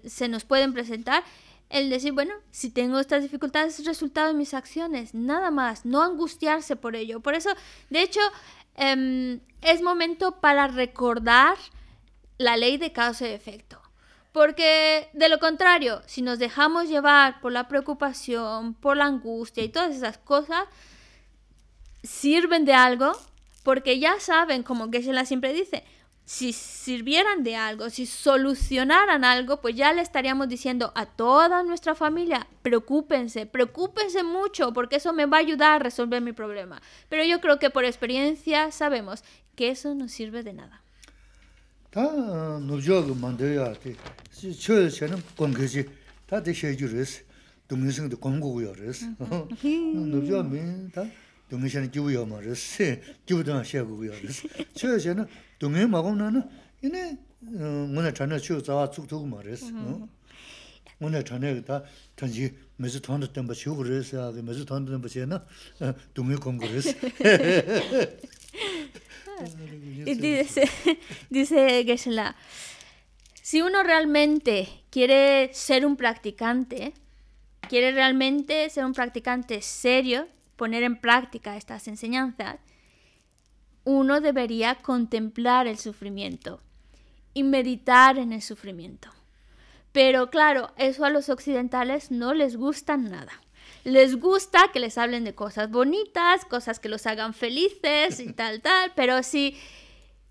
se nos pueden presentar, el decir, bueno, si tengo estas dificultades es resultado de mis acciones, nada más, no angustiarse por ello. Por eso, de hecho, em, es momento para recordar la ley de causa y efecto. Porque de lo contrario, si nos dejamos llevar por la preocupación, por la angustia y todas esas cosas, sirven de algo, porque ya saben, como Geshe-la siempre dice, si sirvieran de algo, si solucionaran algo, pues ya le estaríamos diciendo a toda nuestra familia, preocúpense, preocúpense mucho, porque eso me va a ayudar a resolver mi problema. Pero yo creo que por experiencia sabemos que eso no sirve de nada. (laughs) dice dice la si uno realmente quiere ser un practicante, quiere realmente ser un practicante serio, poner en práctica estas enseñanzas, uno debería contemplar el sufrimiento y meditar en el sufrimiento. Pero claro, eso a los occidentales no les gusta nada. Les gusta que les hablen de cosas bonitas, cosas que los hagan felices y (laughs) tal, tal, pero si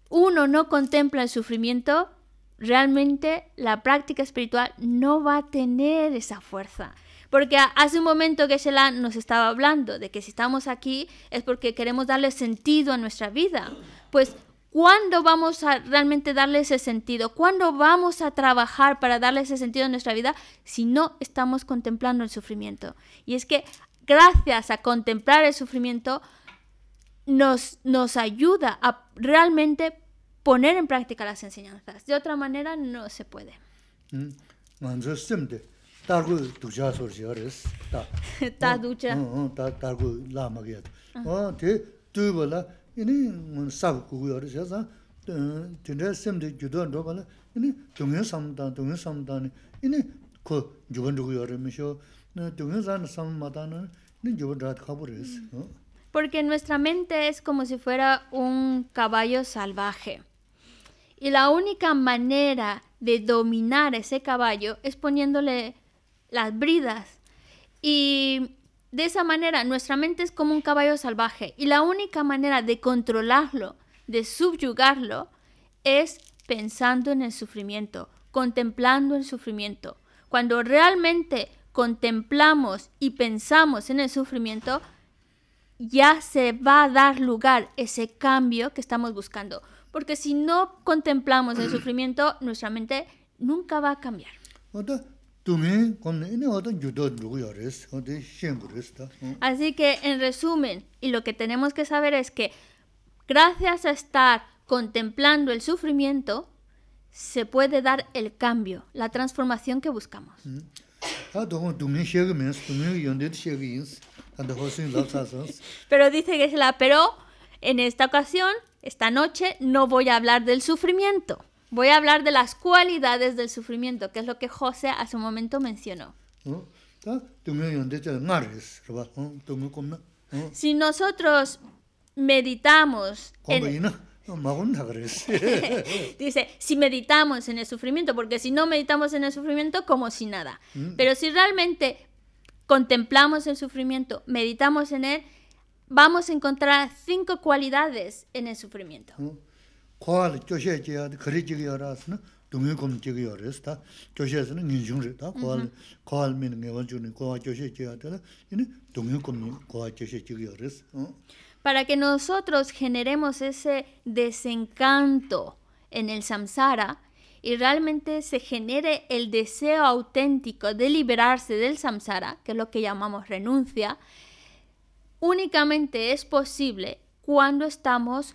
uno no contempla el sufrimiento, realmente la práctica espiritual no va a tener esa fuerza. Porque hace un momento que la nos estaba hablando de que si estamos aquí es porque queremos darle sentido a nuestra vida. Pues, ¿cuándo vamos a realmente darle ese sentido? ¿Cuándo vamos a trabajar para darle ese sentido a nuestra vida si no estamos contemplando el sufrimiento? Y es que gracias a contemplar el sufrimiento, nos, nos ayuda a realmente poner en práctica las enseñanzas. De otra manera no se puede. Mm targu duja sorshi yoris. Ta duja? Targu lama gaya. Te duwa la, ini sab kuku yoris ya san, tindra semdi gyuduan roba la, ini dungyo samdan, dungyo samdan, ini ko gyuban dhugu yoris misho, dungyo san samdan, ini gyuban dhat kabu yoris. Porque nuestra mente es como si fuera un caballo salvaje. Y la única manera de dominar ese caballo es poniéndole las bridas. Y de esa manera nuestra mente es como un caballo salvaje y la única manera de controlarlo, de subyugarlo, es pensando en el sufrimiento, contemplando el sufrimiento. Cuando realmente contemplamos y pensamos en el sufrimiento, ya se va a dar lugar ese cambio que estamos buscando. Porque si no contemplamos el sufrimiento, nuestra mente nunca va a cambiar. Así que en resumen, y lo que tenemos que saber es que gracias a estar contemplando el sufrimiento, se puede dar el cambio, la transformación que buscamos. Pero dice que es la, pero en esta ocasión, esta noche, no voy a hablar del sufrimiento. Voy a hablar de las cualidades del sufrimiento, que es lo que José hace un momento mencionó. Si nosotros meditamos (laughs) Dice, si meditamos en el sufrimiento, porque si no meditamos en el sufrimiento, como si nada. Mm. Pero si realmente contemplamos el sufrimiento, meditamos en él, vamos a encontrar cinco cualidades en el sufrimiento para que nosotros generemos ese desencanto en el samsara y realmente se genere el deseo auténtico de liberarse del samsara, que es lo que llamamos renuncia, únicamente es posible cuando estamos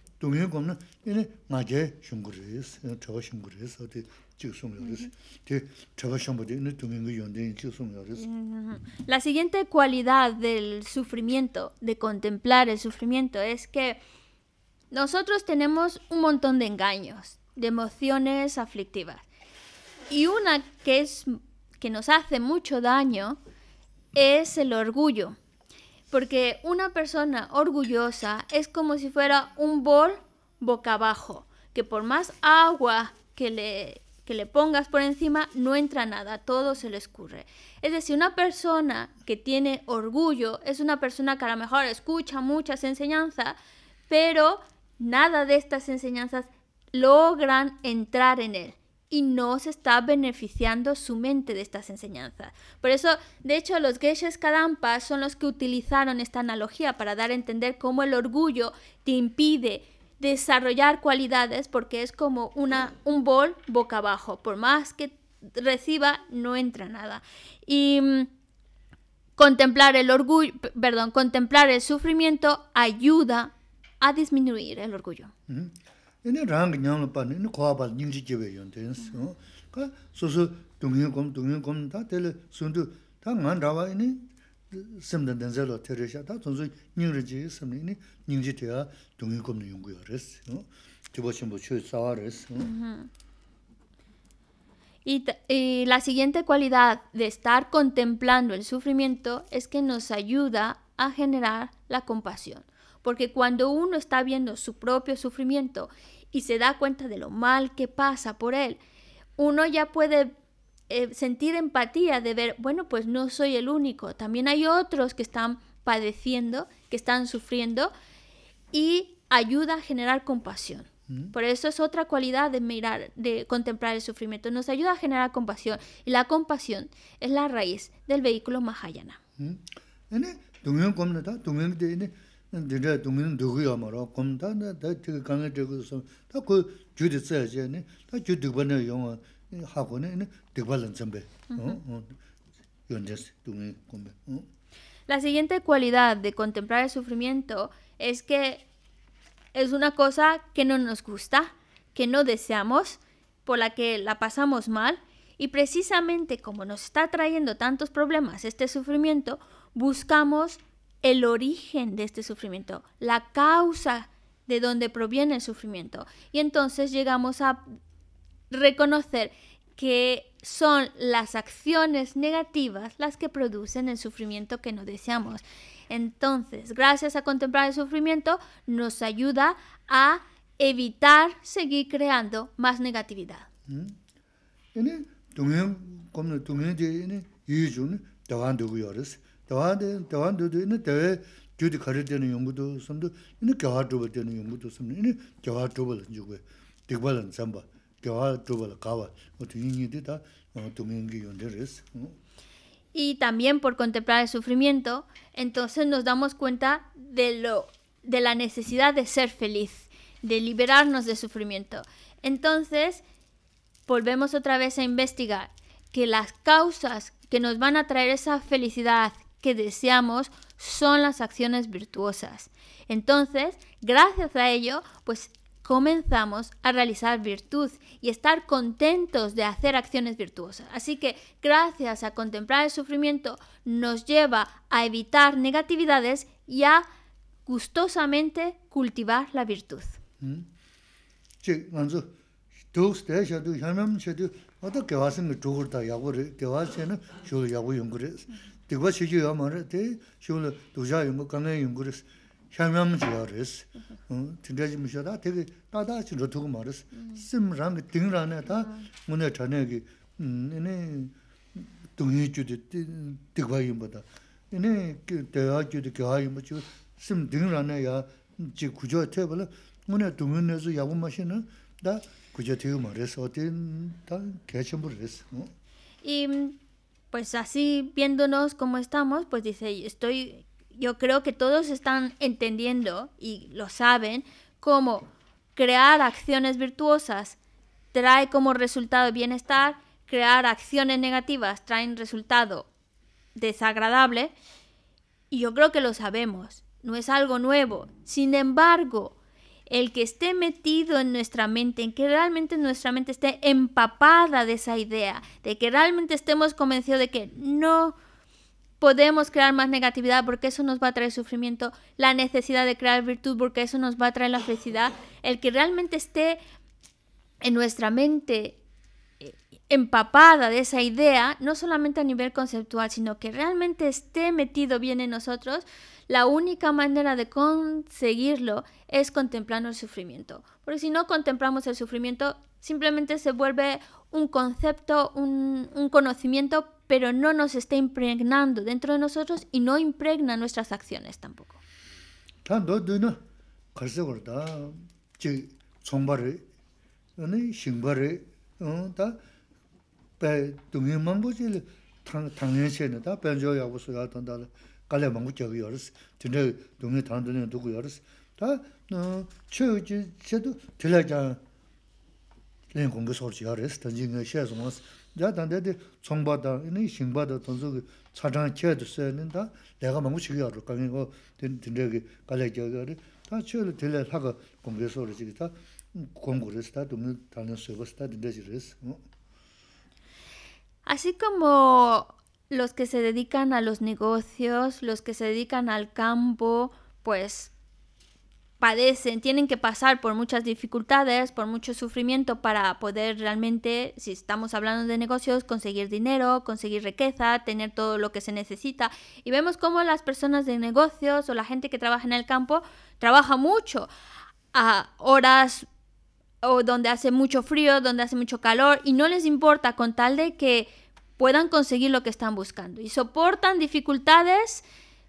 (laughs) La siguiente cualidad del sufrimiento, de contemplar el sufrimiento, es que nosotros tenemos un montón de engaños, de emociones aflictivas. Y una que, es, que nos hace mucho daño es el orgullo porque una persona orgullosa es como si fuera un bol boca abajo, que por más agua que le, pongas por encima no entra nada, todo se le escurre. Es decir, una persona que tiene orgullo es una persona que a lo mejor escucha muchas enseñanzas, pero nada de estas enseñanzas logran entrar en él y no se está beneficiando su mente de estas enseñanzas. Por eso, de hecho, los geishas kadampas son los que utilizaron esta analogía para dar a entender cómo el orgullo te impide desarrollar cualidades porque es como una, un bol boca abajo. Por más que reciba, no entra nada. Y mm, contemplar el orgullo, perdón, contemplar el sufrimiento ayuda a disminuir el orgullo ene rang nyam pa ne ko ba nim ji yon de ka so so dung yin kom dung yin kom da de sun du da ngan da wa ene sem den den zelo te re sha da tun zu ning ri ji sem ne ne ning ji yo res no te bo chen res Y, y la siguiente cualidad de estar contemplando el sufrimiento es que nos ayuda a generar la compasión porque cuando uno está viendo su propio sufrimiento y se da cuenta de lo mal que pasa por él, uno ya puede eh, sentir empatía de ver, bueno, pues no soy el único, también hay otros que están padeciendo, que están sufriendo y ayuda a generar compasión. Mm. Por eso es otra cualidad de mirar, de contemplar el sufrimiento. Nos ayuda a generar compasión. Y la compasión es la raíz del vehículo Mahayana. La siguiente cualidad de contemplar el sufrimiento es que es una cosa que no nos gusta, que no deseamos, por la que la pasamos mal, y precisamente como nos está trayendo tantos problemas este sufrimiento, buscamos el origen de este sufrimiento, la causa de donde proviene el sufrimiento. Y entonces llegamos a reconocer que son las acciones negativas las que producen el sufrimiento que no deseamos. Entonces, gracias a contemplar el sufrimiento, nos ayuda a evitar seguir creando más negatividad y también por contemplar el sufrimiento, entonces nos damos cuenta de lo de la necesidad de ser feliz, de liberarnos de sufrimiento. Entonces, volvemos otra vez a investigar que las causas que nos van a traer esa felicidad, que deseamos son las acciones virtuosas. Entonces, gracias a ello, pues comenzamos a realizar virtud y estar contentos de hacer acciones virtuosas. Así que gracias a contemplar el sufrimiento nos lleva a evitar negatividades y a gustosamente cultivar la virtud. dikwa chiji yaa maa raa, dii shiwa laa dujaa yungu, kanaa yungu mm, raa, xiamyaa maa chiyaa raa raa, tindaa chi mishaa daa, dii daa daa chi rotuku 대화 raa, sim raa nga ting raa 구조 daa, 문에 chanaa ki, 마시는 다 구조 di, dikwa yungu daa, inii, daya chu pues así viéndonos cómo estamos, pues dice, estoy, yo creo que todos están entendiendo y lo saben cómo crear acciones virtuosas trae como resultado bienestar, crear acciones negativas traen resultado desagradable y yo creo que lo sabemos, no es algo nuevo. Sin embargo, el que esté metido en nuestra mente, en que realmente nuestra mente esté empapada de esa idea, de que realmente estemos convencidos de que no podemos crear más negatividad porque eso nos va a traer sufrimiento, la necesidad de crear virtud porque eso nos va a traer la felicidad, el que realmente esté en nuestra mente eh, empapada de esa idea, no solamente a nivel conceptual, sino que realmente esté metido bien en nosotros, la única manera de conseguirlo es contemplando el sufrimiento, porque si no contemplamos el sufrimiento, simplemente se vuelve un concepto, un, un conocimiento, pero no nos está impregnando dentro de nosotros y no impregna nuestras acciones tampoco. kalyā māngu chāgu yōrīs, tīndā dōngi 두고 dōngi 다 yōrīs, tā chū yu chī chēdō tīlā chāng lēng gōngi sōr chī yōrīs, tā jī ngā shē sōng wās, yā tā ndā dī tsōng bā tā, yī shīng bā tā tōng sō kī chā chāng chē tu sē nī tā lēgā māngu como los que se dedican a los negocios, los que se dedican al campo, pues padecen, tienen que pasar por muchas dificultades, por mucho sufrimiento para poder realmente, si estamos hablando de negocios, conseguir dinero, conseguir riqueza, tener todo lo que se necesita. Y vemos cómo las personas de negocios o la gente que trabaja en el campo trabaja mucho a horas o donde hace mucho frío, donde hace mucho calor y no les importa con tal de que puedan conseguir lo que están buscando y soportan dificultades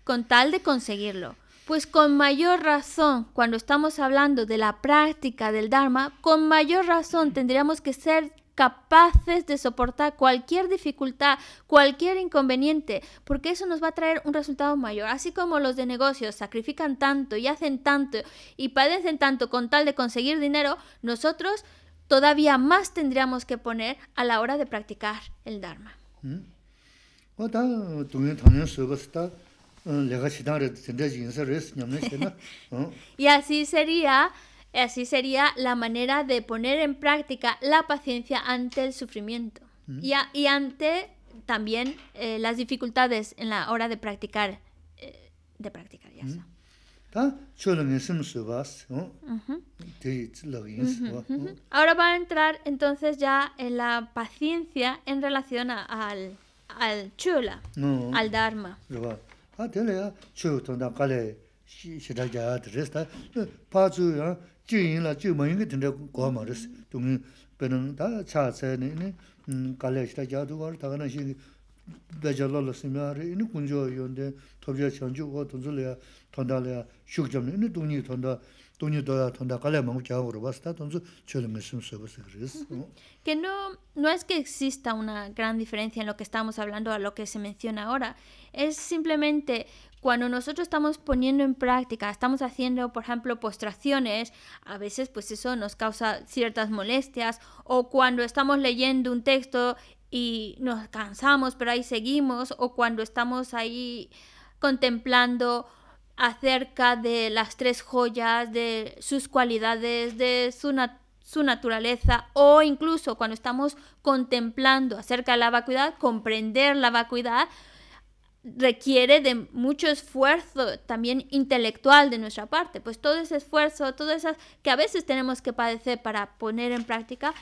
con tal de conseguirlo. Pues con mayor razón, cuando estamos hablando de la práctica del Dharma, con mayor razón tendríamos que ser capaces de soportar cualquier dificultad, cualquier inconveniente, porque eso nos va a traer un resultado mayor. Así como los de negocios sacrifican tanto y hacen tanto y padecen tanto con tal de conseguir dinero, nosotros todavía más tendríamos que poner a la hora de practicar el Dharma. Y (laughs) así sería Así sería la manera de poner en práctica la paciencia ante el sufrimiento ¿Mm? y, ante también eh, las dificultades en la hora de practicar, eh, de practicar, ya ¿Mm? Ahora va a entrar entonces ya en la paciencia en relación al, chula, al dharma. Ah, que no no es que exista una gran diferencia en lo que estamos hablando a lo que se menciona ahora es simplemente cuando nosotros estamos poniendo en práctica, estamos haciendo, por ejemplo, postraciones, a veces pues eso nos causa ciertas molestias, o cuando estamos leyendo un texto y nos cansamos, pero ahí seguimos, o cuando estamos ahí contemplando acerca de las tres joyas, de sus cualidades, de su, su naturaleza, o incluso cuando estamos contemplando acerca de la vacuidad, comprender la vacuidad, requiere de mucho esfuerzo también intelectual de nuestra parte, pues todo ese esfuerzo, todas esas que a veces tenemos que padecer para poner en práctica,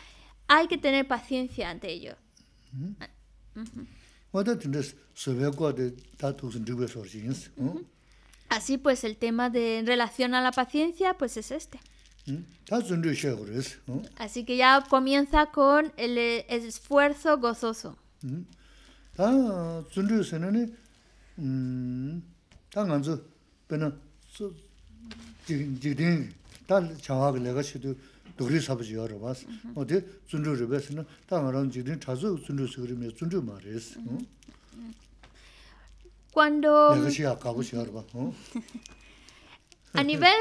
hay que tener paciencia ante ello. Así pues, el tema de en relación a la paciencia, pues es este. Así que ya comienza con el eh, esfuerzo gozoso. Mm-hmm. cuando (laughs) a nivel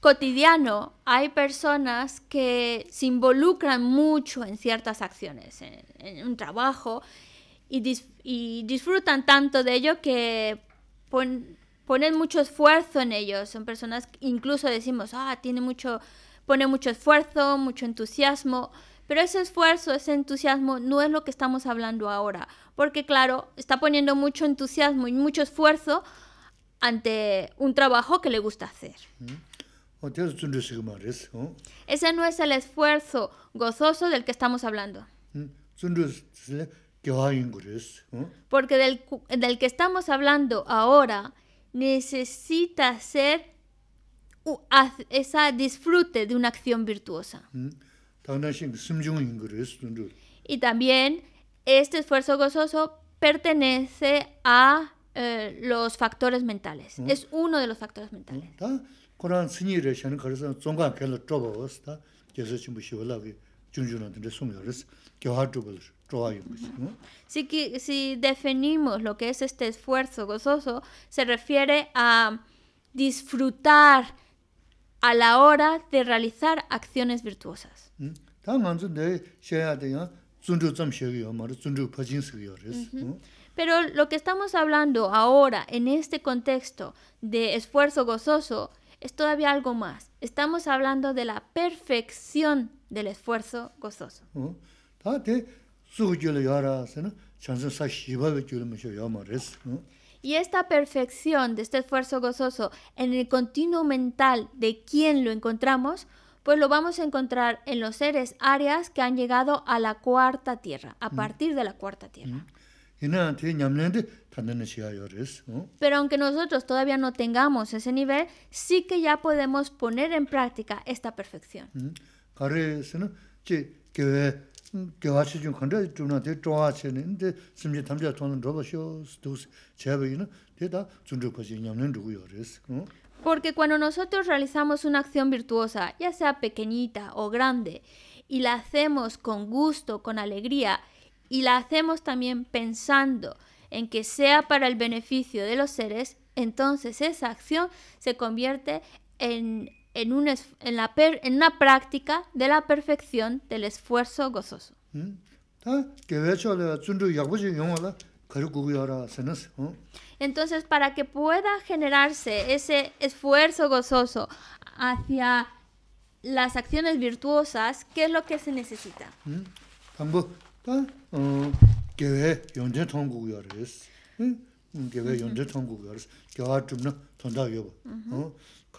cotidiano hay personas que se involucran mucho en ciertas acciones en, un trabajo y, disfrutan tanto de ello que ponen mucho esfuerzo en ello. son personas incluso decimos ah tiene mucho pone mucho esfuerzo, mucho entusiasmo, pero ese esfuerzo, ese entusiasmo no es lo que estamos hablando ahora, porque claro, está poniendo mucho entusiasmo y mucho esfuerzo ante un trabajo que le gusta hacer. Mm-hmm. Ese no es el esfuerzo gozoso del que estamos hablando. Porque del, del que estamos hablando ahora necesita ser esa disfrute de una acción virtuosa. Mm. Y también este esfuerzo gozoso pertenece a eh, los factores mentales. Mm. Es uno de los factores mentales. Mm. Si, si definimos lo que es este esfuerzo gozoso, se refiere a disfrutar a la hora de realizar acciones virtuosas. Mm. Pero lo que estamos hablando ahora en este contexto de esfuerzo gozoso es todavía algo más. Estamos hablando de la perfección del esfuerzo gozoso. Y esta perfección de este esfuerzo gozoso en el continuo mental de quien lo encontramos, pues lo vamos a encontrar en los seres áreas que han llegado a la cuarta tierra, a mm. partir de la cuarta tierra. Mm. Pero aunque nosotros todavía no tengamos ese nivel, sí que ya podemos poner en práctica esta perfección. Mm. Porque cuando nosotros realizamos una acción virtuosa, ya sea pequeñita o grande, y la hacemos con gusto, con alegría, y la hacemos también pensando en que sea para el beneficio de los seres, entonces esa acción se convierte en en, un en, la en una práctica de la perfección del esfuerzo gozoso. ¿Mm? ¿Ah? Entonces, para que pueda generarse ese esfuerzo gozoso hacia las acciones virtuosas, ¿qué es lo que se necesita? ¿Mm? ¿ah? Ah,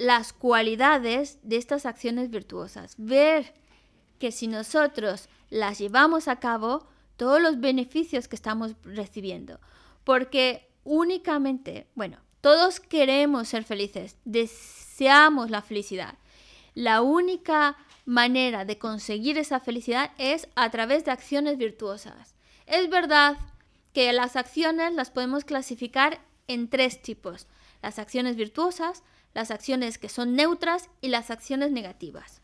las cualidades de estas acciones virtuosas. Ver que si nosotros las llevamos a cabo, todos los beneficios que estamos recibiendo. Porque únicamente, bueno, todos queremos ser felices, deseamos la felicidad. La única manera de conseguir esa felicidad es a través de acciones virtuosas. Es verdad que las acciones las podemos clasificar en tres tipos. Las acciones virtuosas, las acciones que son neutras y las acciones negativas.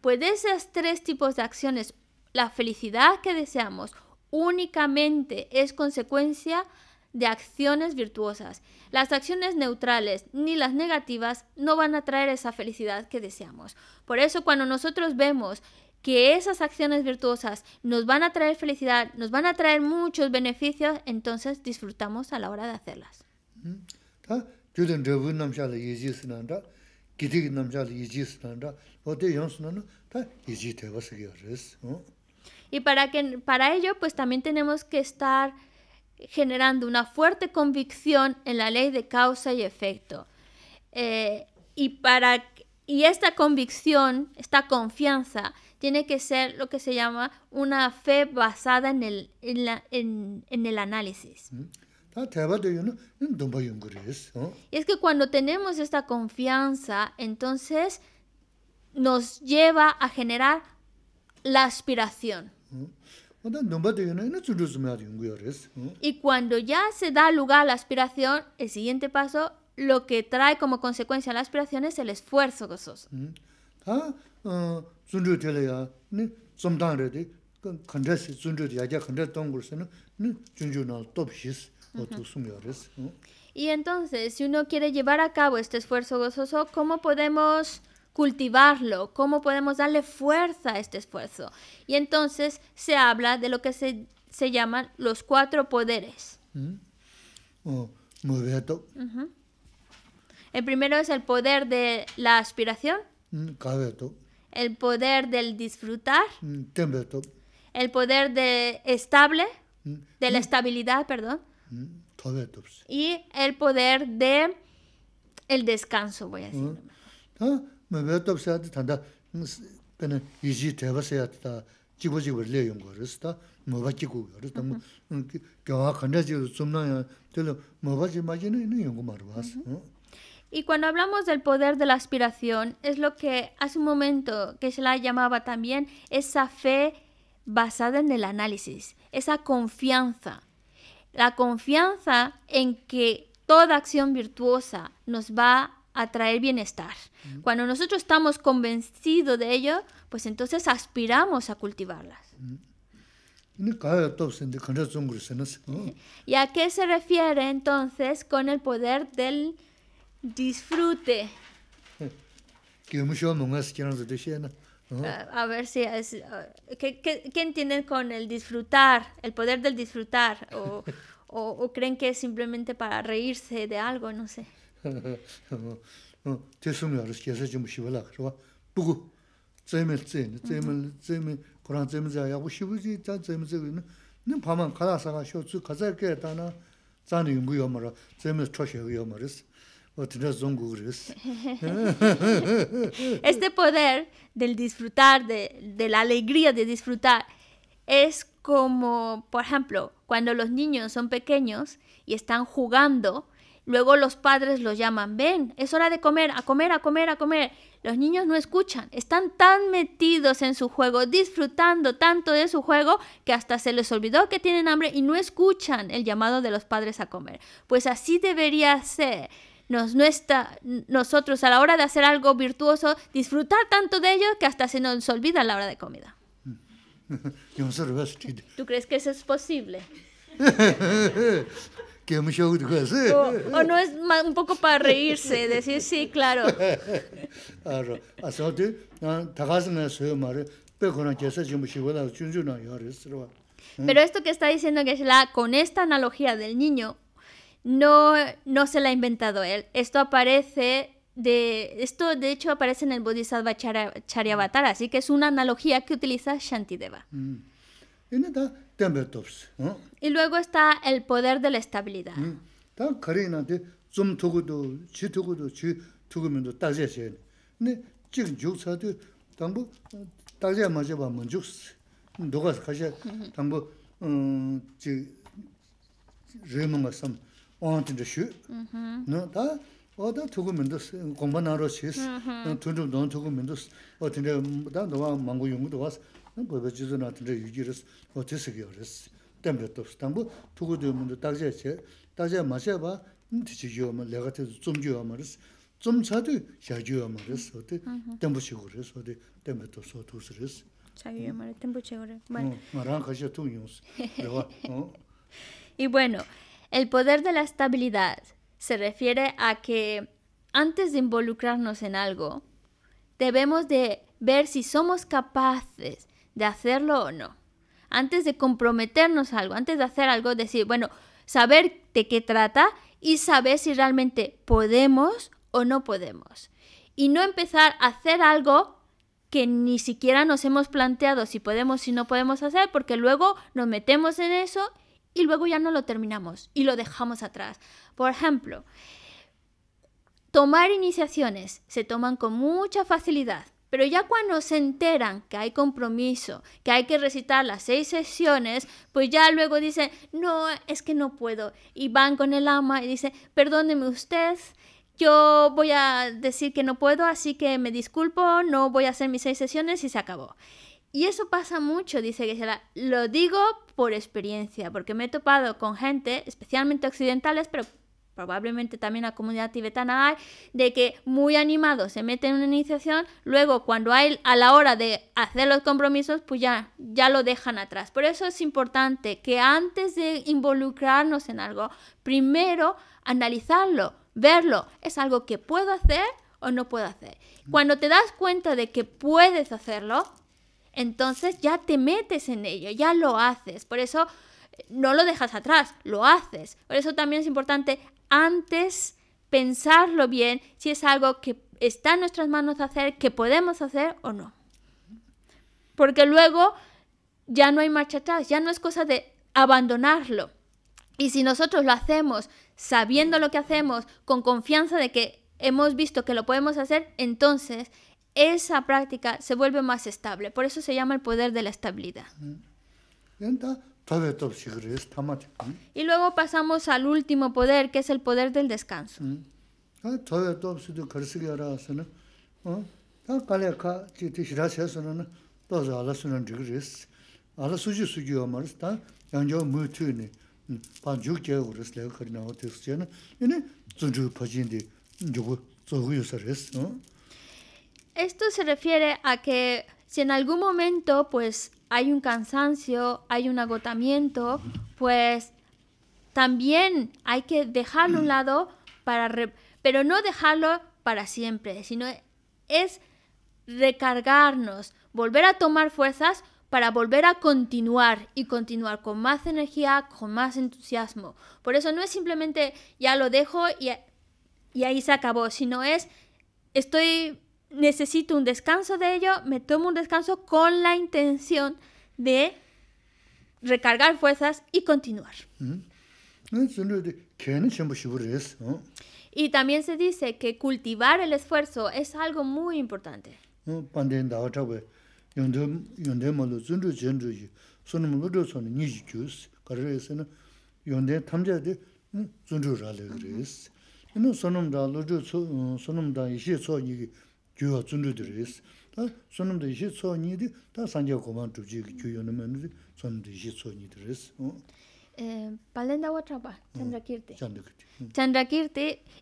Pues de esos tres tipos de acciones, la felicidad que deseamos únicamente es consecuencia de acciones virtuosas. Las acciones neutrales ni las negativas no van a traer esa felicidad que deseamos. Por eso cuando nosotros vemos que esas acciones virtuosas nos van a traer felicidad, nos van a traer muchos beneficios, entonces disfrutamos a la hora de hacerlas. Y para, que, para ello, pues también tenemos que estar generando una fuerte convicción en la ley de causa y efecto. Eh, y, para, y esta convicción, esta confianza, tiene que ser lo que se llama una fe basada en el, en la, en, el análisis. Y es que cuando tenemos esta confianza, entonces nos lleva a generar la aspiración. Y cuando ya se da lugar a la aspiración, el siguiente paso, lo que trae como consecuencia la aspiración es el esfuerzo gozoso. ¿Mm? Ah, y entonces, si uno quiere llevar a cabo este esfuerzo gozoso, ¿cómo podemos cultivarlo? ¿Cómo podemos darle fuerza a este esfuerzo? Y entonces se habla de lo que se, llaman los cuatro poderes. Mm. Oh, el primero es el poder de la aspiración. Mm, el poder del disfrutar. Mm, el poder de estable, de la estabilidad, perdón. Y el poder de el descanso, voy a decir. Ah, y cuando hablamos del poder de la aspiración, es lo que hace un momento que se la llamaba también esa fe basada en el análisis, esa confianza la confianza en que toda acción virtuosa nos va a traer bienestar. Cuando nosotros estamos convencidos de ello, pues entonces aspiramos a cultivarlas. (laughs) ¿Y a qué se refiere entonces con el poder del disfrute? (laughs) Ah, a, ver si es... Uh, ¿qué, entienden con el disfrutar, el poder del disfrutar? o, o, creen que es simplemente para reírse de algo? No sé. (laughs) Oh, (laughs) este poder del disfrutar, de, de, la alegría de disfrutar, es como, por ejemplo, cuando los niños son pequeños y están jugando, luego los padres los llaman, ven, es hora de comer, a comer, a comer, a comer. Los niños no escuchan, están tan metidos en su juego, disfrutando tanto de su juego, que hasta se les olvidó que tienen hambre y no escuchan el llamado de los padres a comer. Pues así debería ser nos, nuestra, nosotros a la hora de hacer algo virtuoso, disfrutar tanto de ello que hasta se nos olvida a la hora de comida. (laughs) ¿Tú crees que eso es posible? (laughs) o, o, no es un poco para reírse, decir sí, claro. Pero esto que está diciendo es la con esta analogía del niño, no, no se la ha inventado él. Esto aparece de. Esto de hecho aparece en el Bodhisattva Charyavatara, así que es una analogía que utiliza Shantideva. Y luego está el poder de la estabilidad. 어한테 주. 너다 어다 두고 면도 공부나로 시스. 두좀 너 두고 면도 어떻게 다 너와 망고 용도 와서 그거 지도 나한테 유지를 어떻게 그랬어. 땜벳도 스탄부 두고 되면도 딱제체 다제 마셔 봐. 진짜 요만 내가 좀 줘야 좀 사도 자주야 어때? 땜부시 그랬어. 어때? 땜벳도 소 두스르스. 말. 말한 가셔 통용스. 내가 어. (laughs) 이 bueno, El poder de la estabilidad se refiere a que antes de involucrarnos en algo, debemos de ver si somos capaces de hacerlo o no. Antes de comprometernos a algo, antes de hacer algo, decir, bueno, saber de qué trata y saber si realmente podemos o no podemos. Y no empezar a hacer algo que ni siquiera nos hemos planteado si podemos, si no podemos hacer, porque luego nos metemos en eso y luego ya no lo terminamos y lo dejamos atrás. Por ejemplo, tomar iniciaciones se toman con mucha facilidad, pero ya cuando se enteran que hay compromiso, que hay que recitar las seis sesiones, pues ya luego dicen, no, es que no puedo. Y van con el ama y dicen, perdóneme usted, yo voy a decir que no puedo, así que me disculpo, no voy a hacer mis seis sesiones y se acabó. Y eso pasa mucho, dice Gisela. Lo digo por experiencia, porque me he topado con gente, especialmente occidentales, pero probablemente también la comunidad tibetana hay, de que muy animados se meten en una iniciación, luego cuando hay a la hora de hacer los compromisos, pues ya, ya lo dejan atrás. Por eso es importante que antes de involucrarnos en algo, primero analizarlo, verlo, es algo que puedo hacer o no puedo hacer. Mm. Cuando te das cuenta de que puedes hacerlo, entonces ya te metes en ello, ya lo haces. Por eso eh, no lo dejas atrás, lo haces. Por eso también es importante antes pensarlo bien si es algo que está en nuestras manos hacer, que podemos hacer o no. Porque luego ya no hay marcha atrás, ya no es cosa de abandonarlo. Y si nosotros lo hacemos sabiendo lo que hacemos, con confianza de que hemos visto que lo podemos hacer, entonces esa práctica se vuelve más estable. Por eso se llama el poder de la estabilidad. ¿eh? Y luego pasamos al último poder, que es el poder del descanso. Esto se refiere a que si en algún momento pues hay un cansancio, hay un agotamiento, pues también hay que dejarlo un lado para pero no dejarlo para siempre, sino es recargarnos, volver a tomar fuerzas para volver a continuar y continuar con más energía, con más entusiasmo. Por eso no es simplemente ya lo dejo y, y ahí se acabó, sino es estoy necesito un descanso de ello, me tomo un descanso con la intención de recargar fuerzas y continuar. Mm-hmm. Y también se dice que cultivar el esfuerzo es algo muy importante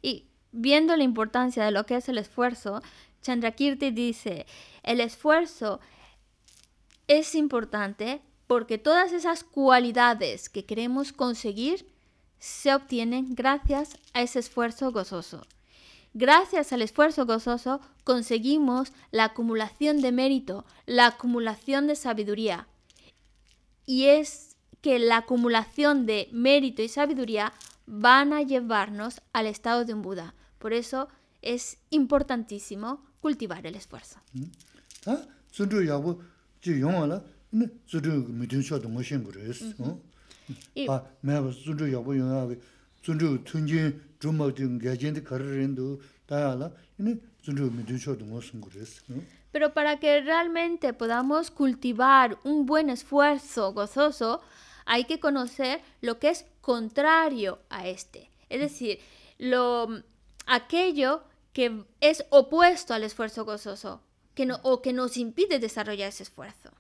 y viendo la importancia de lo que es el esfuerzo, Chandrakirti dice, el esfuerzo es importante porque todas esas cualidades que queremos conseguir se obtienen gracias a ese esfuerzo gozoso. Gracias al esfuerzo gozoso conseguimos la acumulación de mérito, la acumulación de sabiduría. Y es que la acumulación de mérito y sabiduría van a llevarnos al estado de un Buda. Por eso es importantísimo cultivar el esfuerzo. Mm. Pero para que realmente podamos cultivar un buen esfuerzo gozoso, hay que conocer lo que es contrario a este. Es decir, lo, aquello que es opuesto al esfuerzo gozoso que no, o que nos impide desarrollar ese esfuerzo.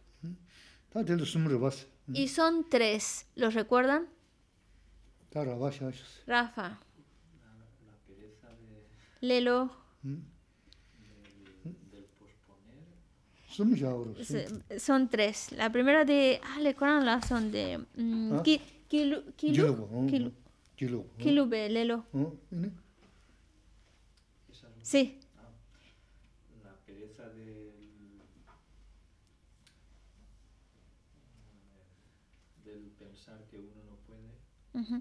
Y son tres, ¿los recuerdan? Claro, vaya, vaya. Rafa. La, pereza de... Lelo. ¿Mm? Del, posponer. Son yauros, sí. Son tres. La primera de. Ah, le coran la son de. Mm, ¿Ah? ki, kilu, lelo. ¿Mm? Sí. Ah, la pereza del. del pensar que uno no puede. Uh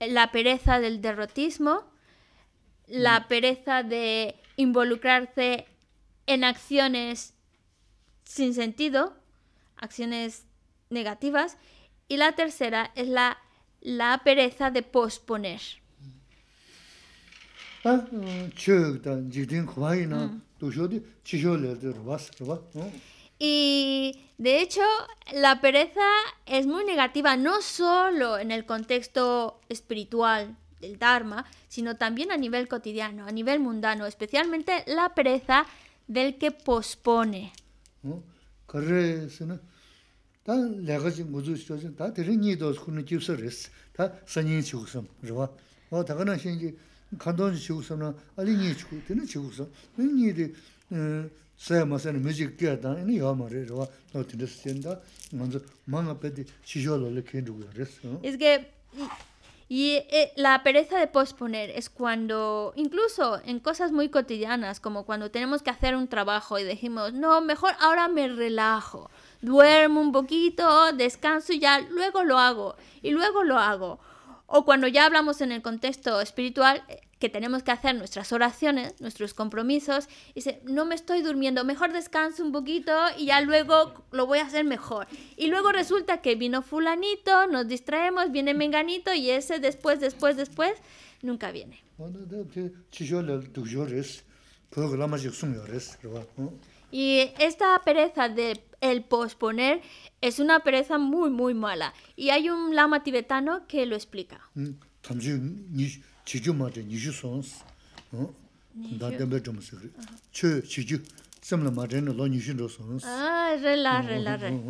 la pereza del derrotismo, la pereza de involucrarse en acciones sin sentido, acciones negativas, y la tercera es la, la pereza de posponer. Y de hecho, la pereza es muy negativa no solo en el contexto espiritual del Dharma, sino también a nivel cotidiano, a nivel mundano, especialmente la pereza del que pospone. ¿No? es que y, eh, la pereza de posponer es cuando incluso en cosas muy cotidianas como cuando tenemos que hacer un trabajo y decimos no mejor ahora me relajo duermo un poquito descanso y ya luego lo hago y luego lo hago o cuando ya hablamos en el contexto espiritual que tenemos que hacer nuestras oraciones, nuestros compromisos, y dice, no me estoy durmiendo, mejor descanso un poquito y ya luego lo voy a hacer mejor. Y luego resulta que vino fulanito, nos distraemos, viene menganito y ese después, después, después, nunca viene. Y esta pereza de el posponer es una pereza muy, muy mala. Y hay un lama tibetano que lo explica. Mm, chiju mati nishu sons, nda dambay chomu sikri. Chö chiju, samla mati nilo nishu ndo sons. Ah, rila, rila, rila. Hm,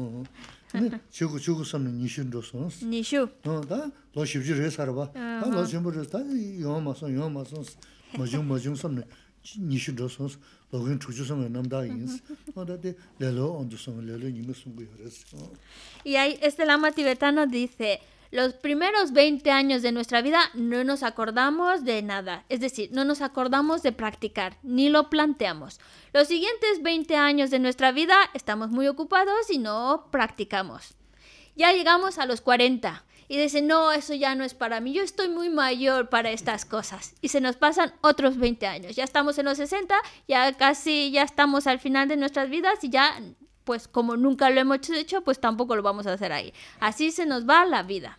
hm, hm, chöku, chöku samla nishu ndo sons. Nishu. Da, lo shibji re sarwa. Ah. Da, lo shibji re, yon ma son, yon ma nishu ndo sons. Lo gin namda yins. lelo ondo lelo este lama tibetano dice... los primeros 20 años de nuestra vida no nos acordamos de nada, es decir, no nos acordamos de practicar, ni lo planteamos. Los siguientes 20 años de nuestra vida estamos muy ocupados y no practicamos. Ya llegamos a los 40 y dicen, no, eso ya no es para mí, yo estoy muy mayor para estas cosas. Y se nos pasan otros 20 años, ya estamos en los 60, ya casi ya estamos al final de nuestras vidas y ya pues como nunca lo hemos hecho, pues tampoco lo vamos a hacer ahí. Así se nos va la vida.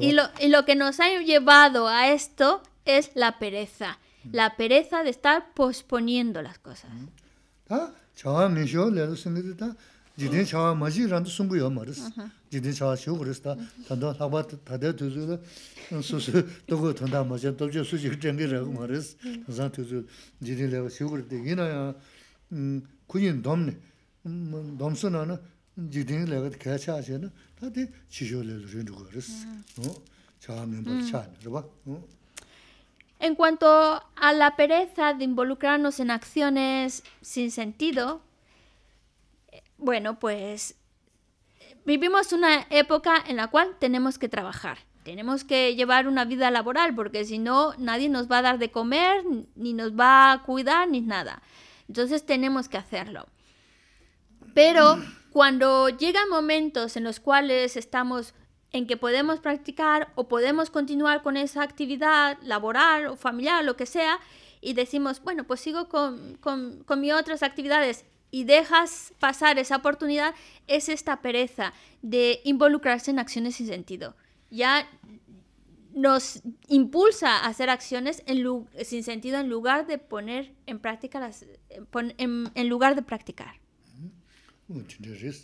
Y lo, y lo que nos ha llevado a esto es la pereza, la pereza de estar posponiendo las cosas. ¿Ah? jidin chawa maji randu sungu yo maris, jidin chawa shio kuris ta, tanda lakwa tada tuzu la, susu mm, togo tanda maja, tabja suji jengi maris, tansan tuzu jidin lakwa shio kuris ta, ina ya mm, kuyin domni, mm, domsu na na jidin lakwa kaya chaa xe na, ta di chisho lakwa rindu kuris, chawa mimbo chaa En cuanto a la pereza de involucrarnos en acciones sin sentido, bueno, pues vivimos una época en la cual tenemos que trabajar. Tenemos que llevar una vida laboral porque si no, nadie nos va a dar de comer, ni nos va a cuidar, ni nada. Entonces tenemos que hacerlo. Pero mm. cuando llegan momentos en los cuales estamos en que podemos practicar o podemos continuar con esa actividad laboral o familiar, lo que sea, y decimos, bueno, pues sigo con, con, mis otras actividades y dejas pasar esa oportunidad es esta pereza de involucrarse en acciones sin sentido. Ya nos impulsa a hacer acciones sin sentido en lugar de poner en práctica las en, lugar de practicar. Mm-hmm.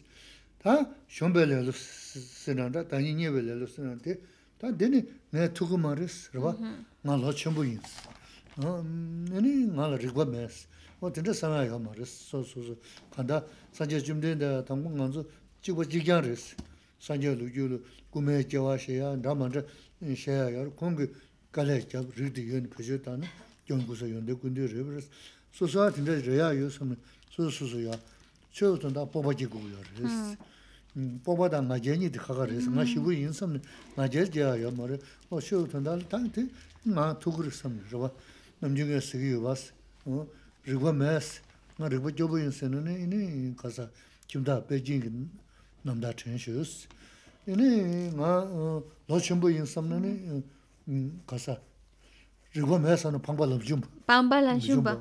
어쨌든 tinte sanaa yaa maa res, so so so. Kanda sanjaa jimdee daa tangpo ngaan zo jibwa jigyaan res. Sanjaa lu juu lu kumee jawaa sheyaa, daa manzaa sheyaa yaa, kongi kalaa jab rigdi yoon pechoo taa na, gyoon 어 yoon dee kundi yoo rebe res. So so aa rikwa mes, nga rikwa gyobo yinsa nani ini kasa kimda Beijing namda chanshiyos. Ini nga uh, lo chenpo yinsa nani uh, mm, kasa rikwa mayas anu pangpa lam chumba. Pangpa lam chumba.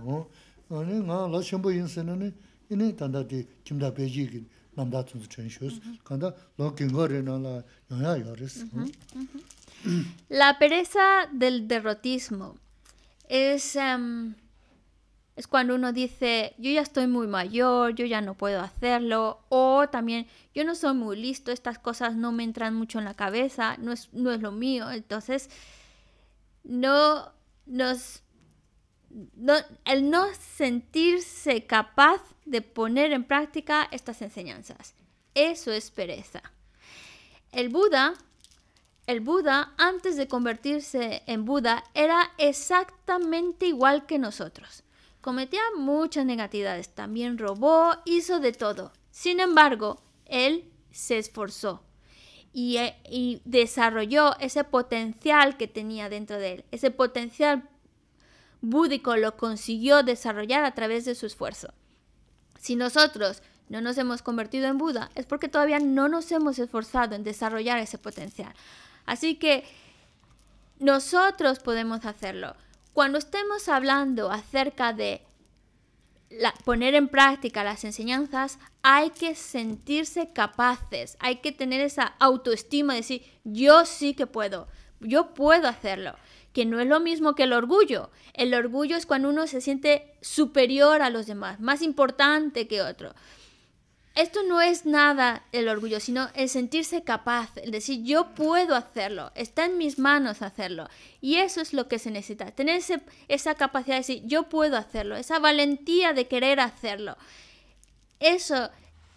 Ani nga lo chenpo yinsa nani ini tanda di kimda Beijing namda tsunzu chanshiyos. Mm-hmm. Kanda lo kingo re nala yonya yoris. Mm-hmm, mm-hmm. La pereza del derrotismo es... Um, es cuando uno dice, yo ya estoy muy mayor, yo ya no puedo hacerlo, o también, yo no soy muy listo, estas cosas no me entran mucho en la cabeza, no es, lo mío, entonces no nos... el no sentirse capaz de poner en práctica estas enseñanzas. Eso es pereza. El Buda el Buda, antes de convertirse en Buda, era exactamente igual que nosotros. Cometía muchas negatividades, también robó, hizo de todo. Sin embargo, él se esforzó eh, y, desarrolló ese potencial que tenía dentro de él. Ese potencial búdico lo consiguió desarrollar a través de su esfuerzo. Si nosotros no nos hemos convertido en Buda es porque todavía no nos hemos esforzado en desarrollar ese potencial. Así que nosotros podemos hacerlo. Cuando estemos hablando acerca de poner en práctica las enseñanzas, hay que sentirse capaces, hay que tener esa autoestima de decir, yo sí que puedo, yo puedo hacerlo, que no es lo mismo que el orgullo. El orgullo es cuando uno se siente superior a los demás, más importante que otro esto no es nada el orgullo, sino el sentirse capaz, el decir yo puedo hacerlo, está en mis manos hacerlo. Y eso es lo que se necesita, tener esa capacidad de decir yo puedo hacerlo, esa valentía de querer hacerlo. Eso,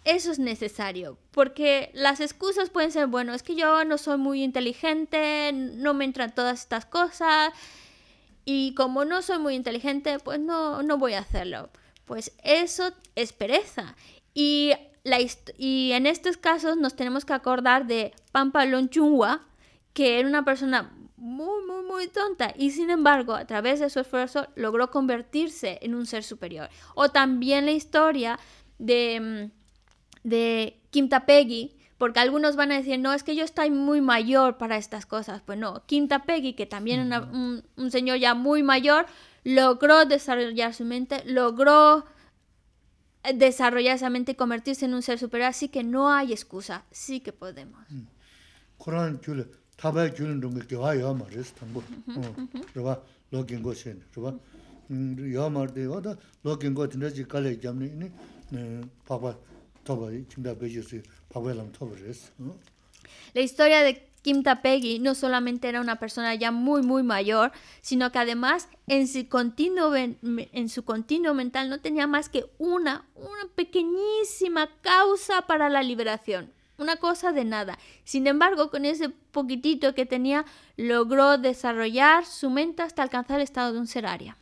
eso es necesario, porque las excusas pueden ser, bueno, es que yo no soy muy inteligente, no me entran todas estas cosas, y como no soy muy inteligente, pues no, no voy a hacerlo. Pues eso es pereza. Y y en estos casos nos tenemos que acordar de Pampa Lonchungua que era una persona muy, muy, muy tonta y sin embargo a través de su esfuerzo logró convertirse en un ser superior. O también la historia de, mm, de Peggy porque algunos van a decir, no, es que yo estoy muy mayor para estas cosas. Pues no, Quinta Peggy que también mm. un, un señor ya muy mayor, logró desarrollar su mente, logró desarrollar esa mente y convertirse en un ser superior. Así que no hay excusa, sí que podemos. La historia de Kim Peggy no solamente era una persona ya muy, muy mayor, sino que además en su continuo, en su continuo mental no tenía más que una, una pequeñísima causa para la liberación. Una cosa de nada. Sin embargo, con ese poquitito que tenía, logró desarrollar su mente hasta alcanzar el estado de un ser área.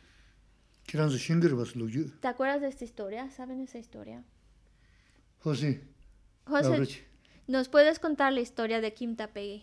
¿Te acuerdas de esta historia? ¿Saben esa historia? José. José, ¿nos puedes contar la historia de Kim Peggy?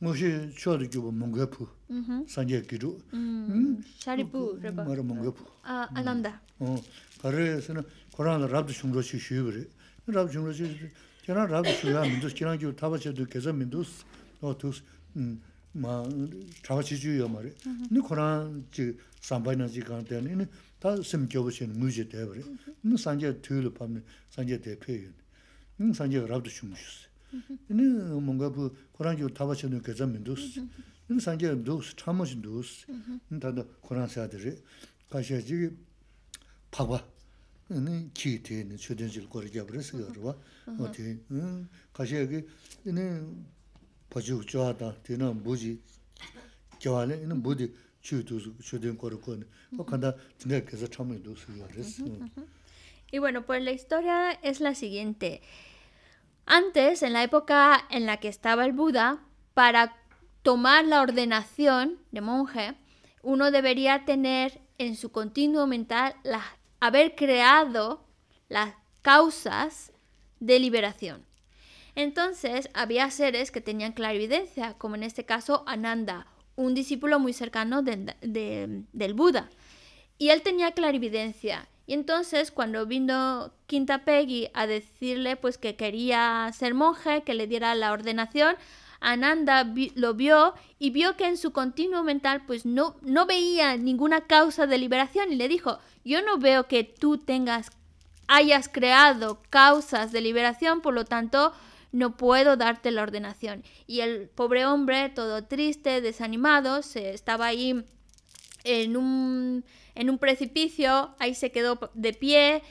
뭐시 저기 뭐뭔 개푸 응응 상계 기도 응 샤리푸라고 아 아난다 어 원래서는 코로나 라브드 준로시 쉬유브를 라브 준로시 제가 라브 쉬라 민두스 지난 주 타바체도 계산 민두스 어 두스 만 타바시 주의야 말레 근데 시간 다 셈교보시의 문제 돼 산제 뚫읍 산제 때 크거든 산제 라브드 준무시 Ini 뭔가 bu Kurangi u taba chino geza mi ndoosu. Ini sangi ndoosu, chamo chino ndoosu. Ini tanda Kurangi saadiri. Kaxia jiri pagwa. Ini ki iti, ini 되는 zil 교환에 있는 sigi arwa. Oti, kaxia gi, ini pachi u chua Y bueno, pues la historia es la siguiente. Antes, en la época en la que estaba el Buda, para tomar la ordenación de monje, uno debería tener en su continuo mental haber creado las causas de liberación. Entonces había seres que tenían clarividencia, como en este caso Ananda, un discípulo muy cercano del Buda. Y él tenía clarividencia y entonces cuando vino Quinta Peggy a decirle pues que quería ser monje, que le diera la ordenación, Ananda lo vio y vio que en su continuo mental pues no, no veía ninguna causa de liberación y le dijo, yo no veo que tú tengas, hayas creado causas de liberación, por lo tanto no puedo darte la ordenación. Y el pobre hombre, todo triste, desanimado, se estaba ahí en un, precipicio, ahí se quedó de pie,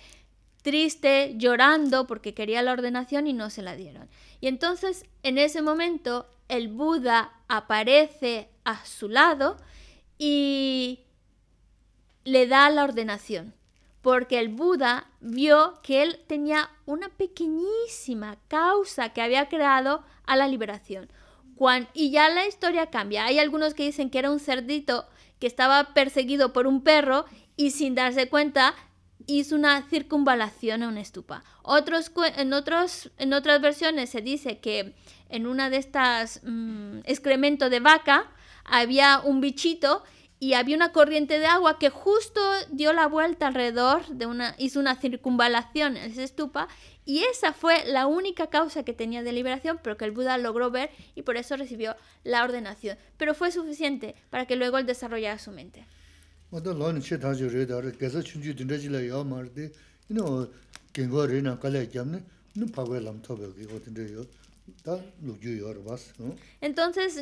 triste, llorando porque quería la ordenación y no se la dieron. Y entonces en ese momento el Buda aparece a su lado y le da la ordenación, porque el Buda vio que él tenía una pequeñísima causa que había creado a la liberación. y ya la historia cambia. Hay algunos que dicen que era un cerdito que estaba perseguido por un perro y sin darse cuenta hizo una circunvalación a una estupa. Otros, en, otros, en otras versiones se dice que en una de estas excrementos mm, excremento de vaca había un bichito y había una corriente de agua que justo dio la vuelta alrededor de una hizo una circunvalación en esa estupa y esa fue la única causa que tenía de liberación, pero que el Buda logró ver y por eso recibió la ordenación. Pero fue suficiente para que luego él desarrollara su mente. Entonces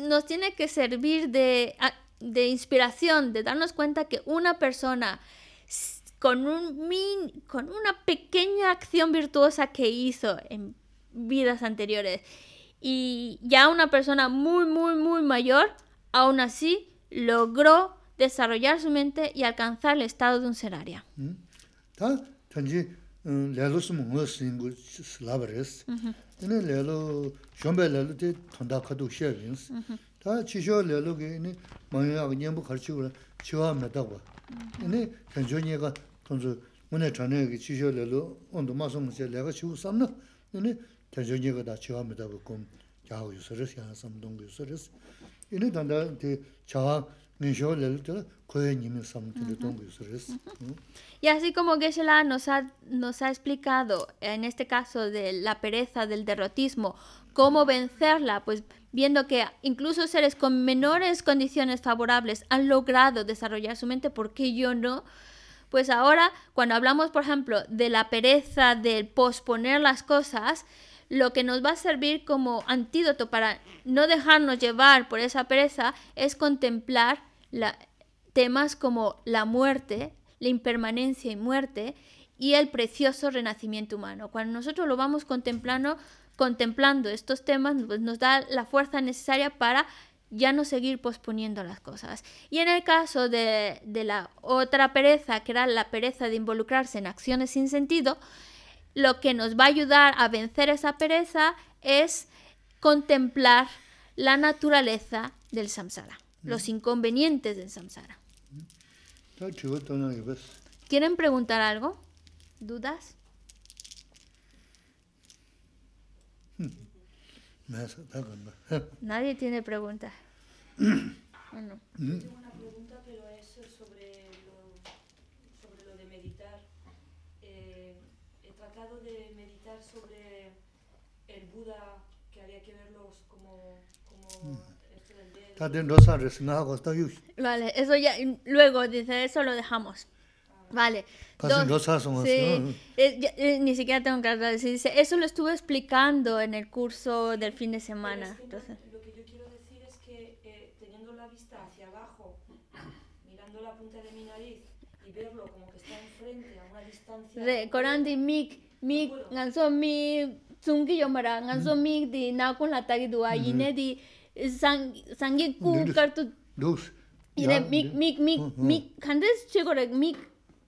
nos tiene que servir de, de inspiración, de darnos cuenta que una persona con, un min, con una pequeña acción virtuosa que hizo en vidas anteriores. Y ya una persona muy, muy, muy mayor, aún así logró desarrollar su mente y alcanzar el estado de un seraria. Mm. Eh, y así como geshe nos nos ha explicado, en este caso de la pereza, del derrotismo, ¿Cómo vencerla? Pues viendo que incluso seres con menores condiciones favorables han logrado desarrollar su mente, ¿por qué yo no? Pues ahora, cuando hablamos, por ejemplo, de la pereza, del posponer las cosas, lo que nos va a servir como antídoto para no dejarnos llevar por esa pereza es contemplar temas como la muerte, la impermanencia y muerte y el precioso renacimiento humano. Cuando nosotros lo vamos contemplando, contemplando estos temas, pues, nos da la fuerza necesaria para ya no seguir posponiendo las cosas. Y en el caso de, la otra pereza, que era la pereza de involucrarse en acciones sin sentido, lo que nos va a ayudar a vencer esa pereza es contemplar la naturaleza del samsara, mm. los inconvenientes del samsara. Mm. ¿Quieren preguntar algo? ¿Dudas? Nadie tiene preguntas. (clears throat) bueno. Tengo una mm. pregunta, pero es sobre lo, sobre lo de meditar. Eh, he tratado de meditar sobre el Buda, que había que verlos como... Mm. esto del Vale, eso ya, luego dice, eso lo dejamos. Vale. Pasan Dos, cosas más, sí. ¿no? eh, yo, eh, ni siquiera tengo que decir. Dice, eso lo estuve explicando en el curso del fin de semana. Es que Entonces, lo que yo quiero decir es que eh, teniendo la vista hacia abajo, mirando la punta de mi nariz y verlo como que está enfrente a una distancia... Recordando mi, mi, ganso mi, zungi yomara, ganso mm. mi di na con la tagi dua, mm-hmm. y Nedi, di eh, sangi ku kartu... Dos. Y ne mik, mik, mik, mik, mm, mm. kandes chegorek mik...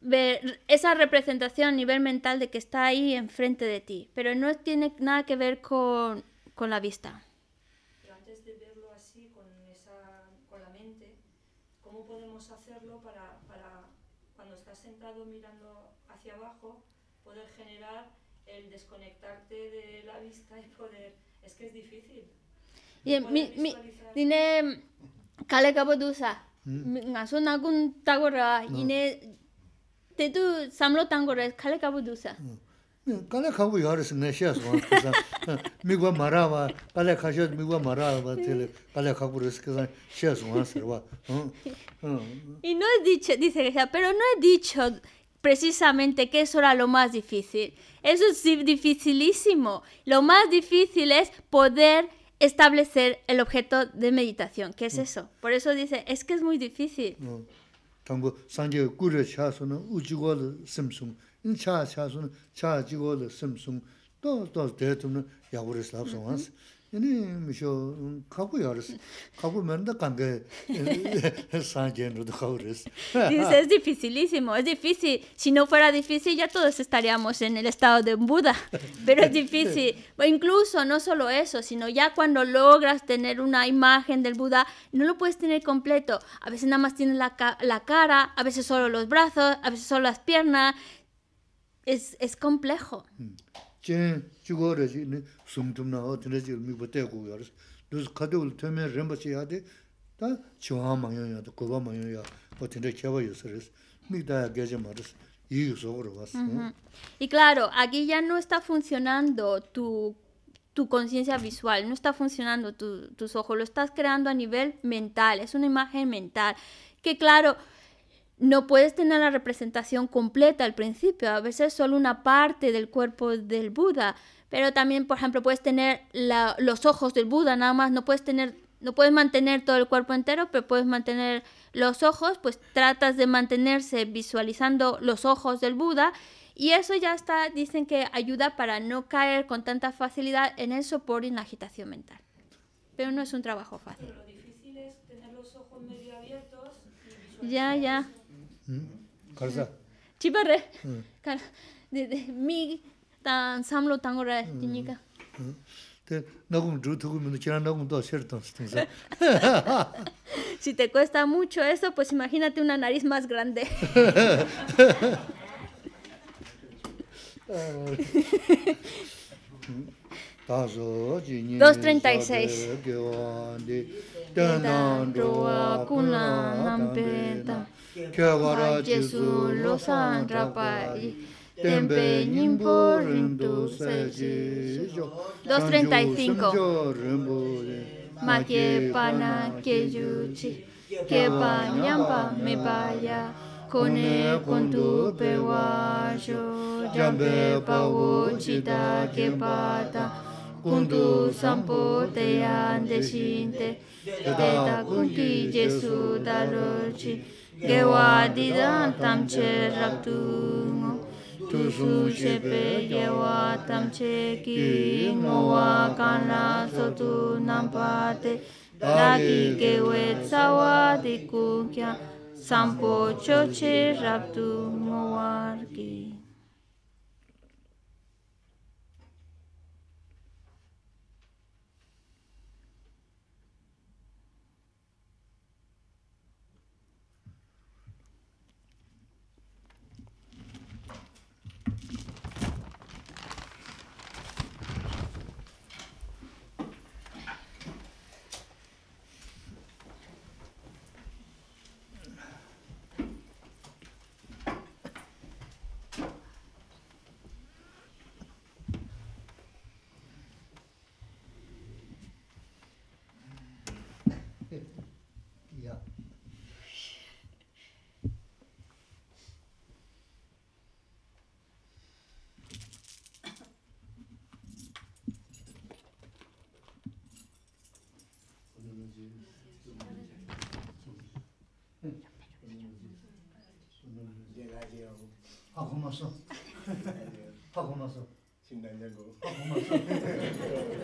ver esa representación a nivel mental de que está ahí enfrente de ti, pero no tiene nada que ver con, con la vista. Pero antes de verlo así, con, esa, con la mente, ¿cómo podemos hacerlo para, para, cuando estás sentado mirando hacia abajo, poder generar el desconectarte de la vista y poder... Es que es difícil. Y eh, mi, mi, dine, cale kapo dusa, mm. ngaso nagun tagorra, y no he dicho dice pero no he dicho precisamente que eso era lo más difícil eso es dificilísimo lo más difícil es poder establecer el objeto de meditación que es hm. eso por eso dice es que es muy difícil hm. 당고 산제 꾸르 kīrē chāsō nā 인차 chīgō lā simsōṅ, 또또 chā chāsō (laughs) Dice, es dificilísimo, es difícil. Si no fuera difícil ya todos estaríamos en el estado de Buda, pero es difícil. O incluso no solo eso, sino ya cuando logras tener una imagen del Buda, no lo puedes tener completo. A veces nada más tienes la, la cara, a veces solo los brazos, a veces solo las piernas. Es, es complejo chigorasi sumtumna ho tinaji mikpa teko yorasi. Dus kadewul tume rinpachi da ta chiwaa ya, yaadi, kubwa mayo ya, o tinaji kiawa yosarasi, mikdaya geja marasi. Y, vas, ¿no? uh -huh. y claro, aquí ya no está funcionando tu, tu conciencia visual, no está funcionando tu, tus ojos, lo estás creando a nivel mental, es una imagen mental. Que claro, no puedes tener la representación completa al principio, a veces solo una parte del cuerpo del Buda, pero también, por ejemplo, puedes tener los ojos del Buda nada más, no puedes tener no puedes mantener todo el cuerpo entero, pero puedes mantener los ojos, pues tratas de mantenerse visualizando los ojos del Buda y eso ya está, dicen que ayuda para no caer con tanta facilidad en el sopor y en la agitación mental. Pero no es un trabajo fácil. lo difícil es tener los ojos medio abiertos. ya, ya. Mm. chibare kan mm. de de mi tan samlo tango ra mm. tinika te un ju tu me no chira no do ser ton (laughs) si te cuesta mucho eso pues imagínate una nariz más grande (laughs) Dos treinta y seis. Kyavaracı zullo sandrapai, tempe nimbo rindu seji. 235. Ma che pana che giuci, che pagnamba me baia, con tu pewajo, jambe pawo chita che pata, kundu sampo te ande shinte, teta kunti Gesù da loci, gewa didan tam che rap tu ngo tu su che pe gewa tam che ki ngo wa kana so tu ke we tsa sampo cho che rap tu Oh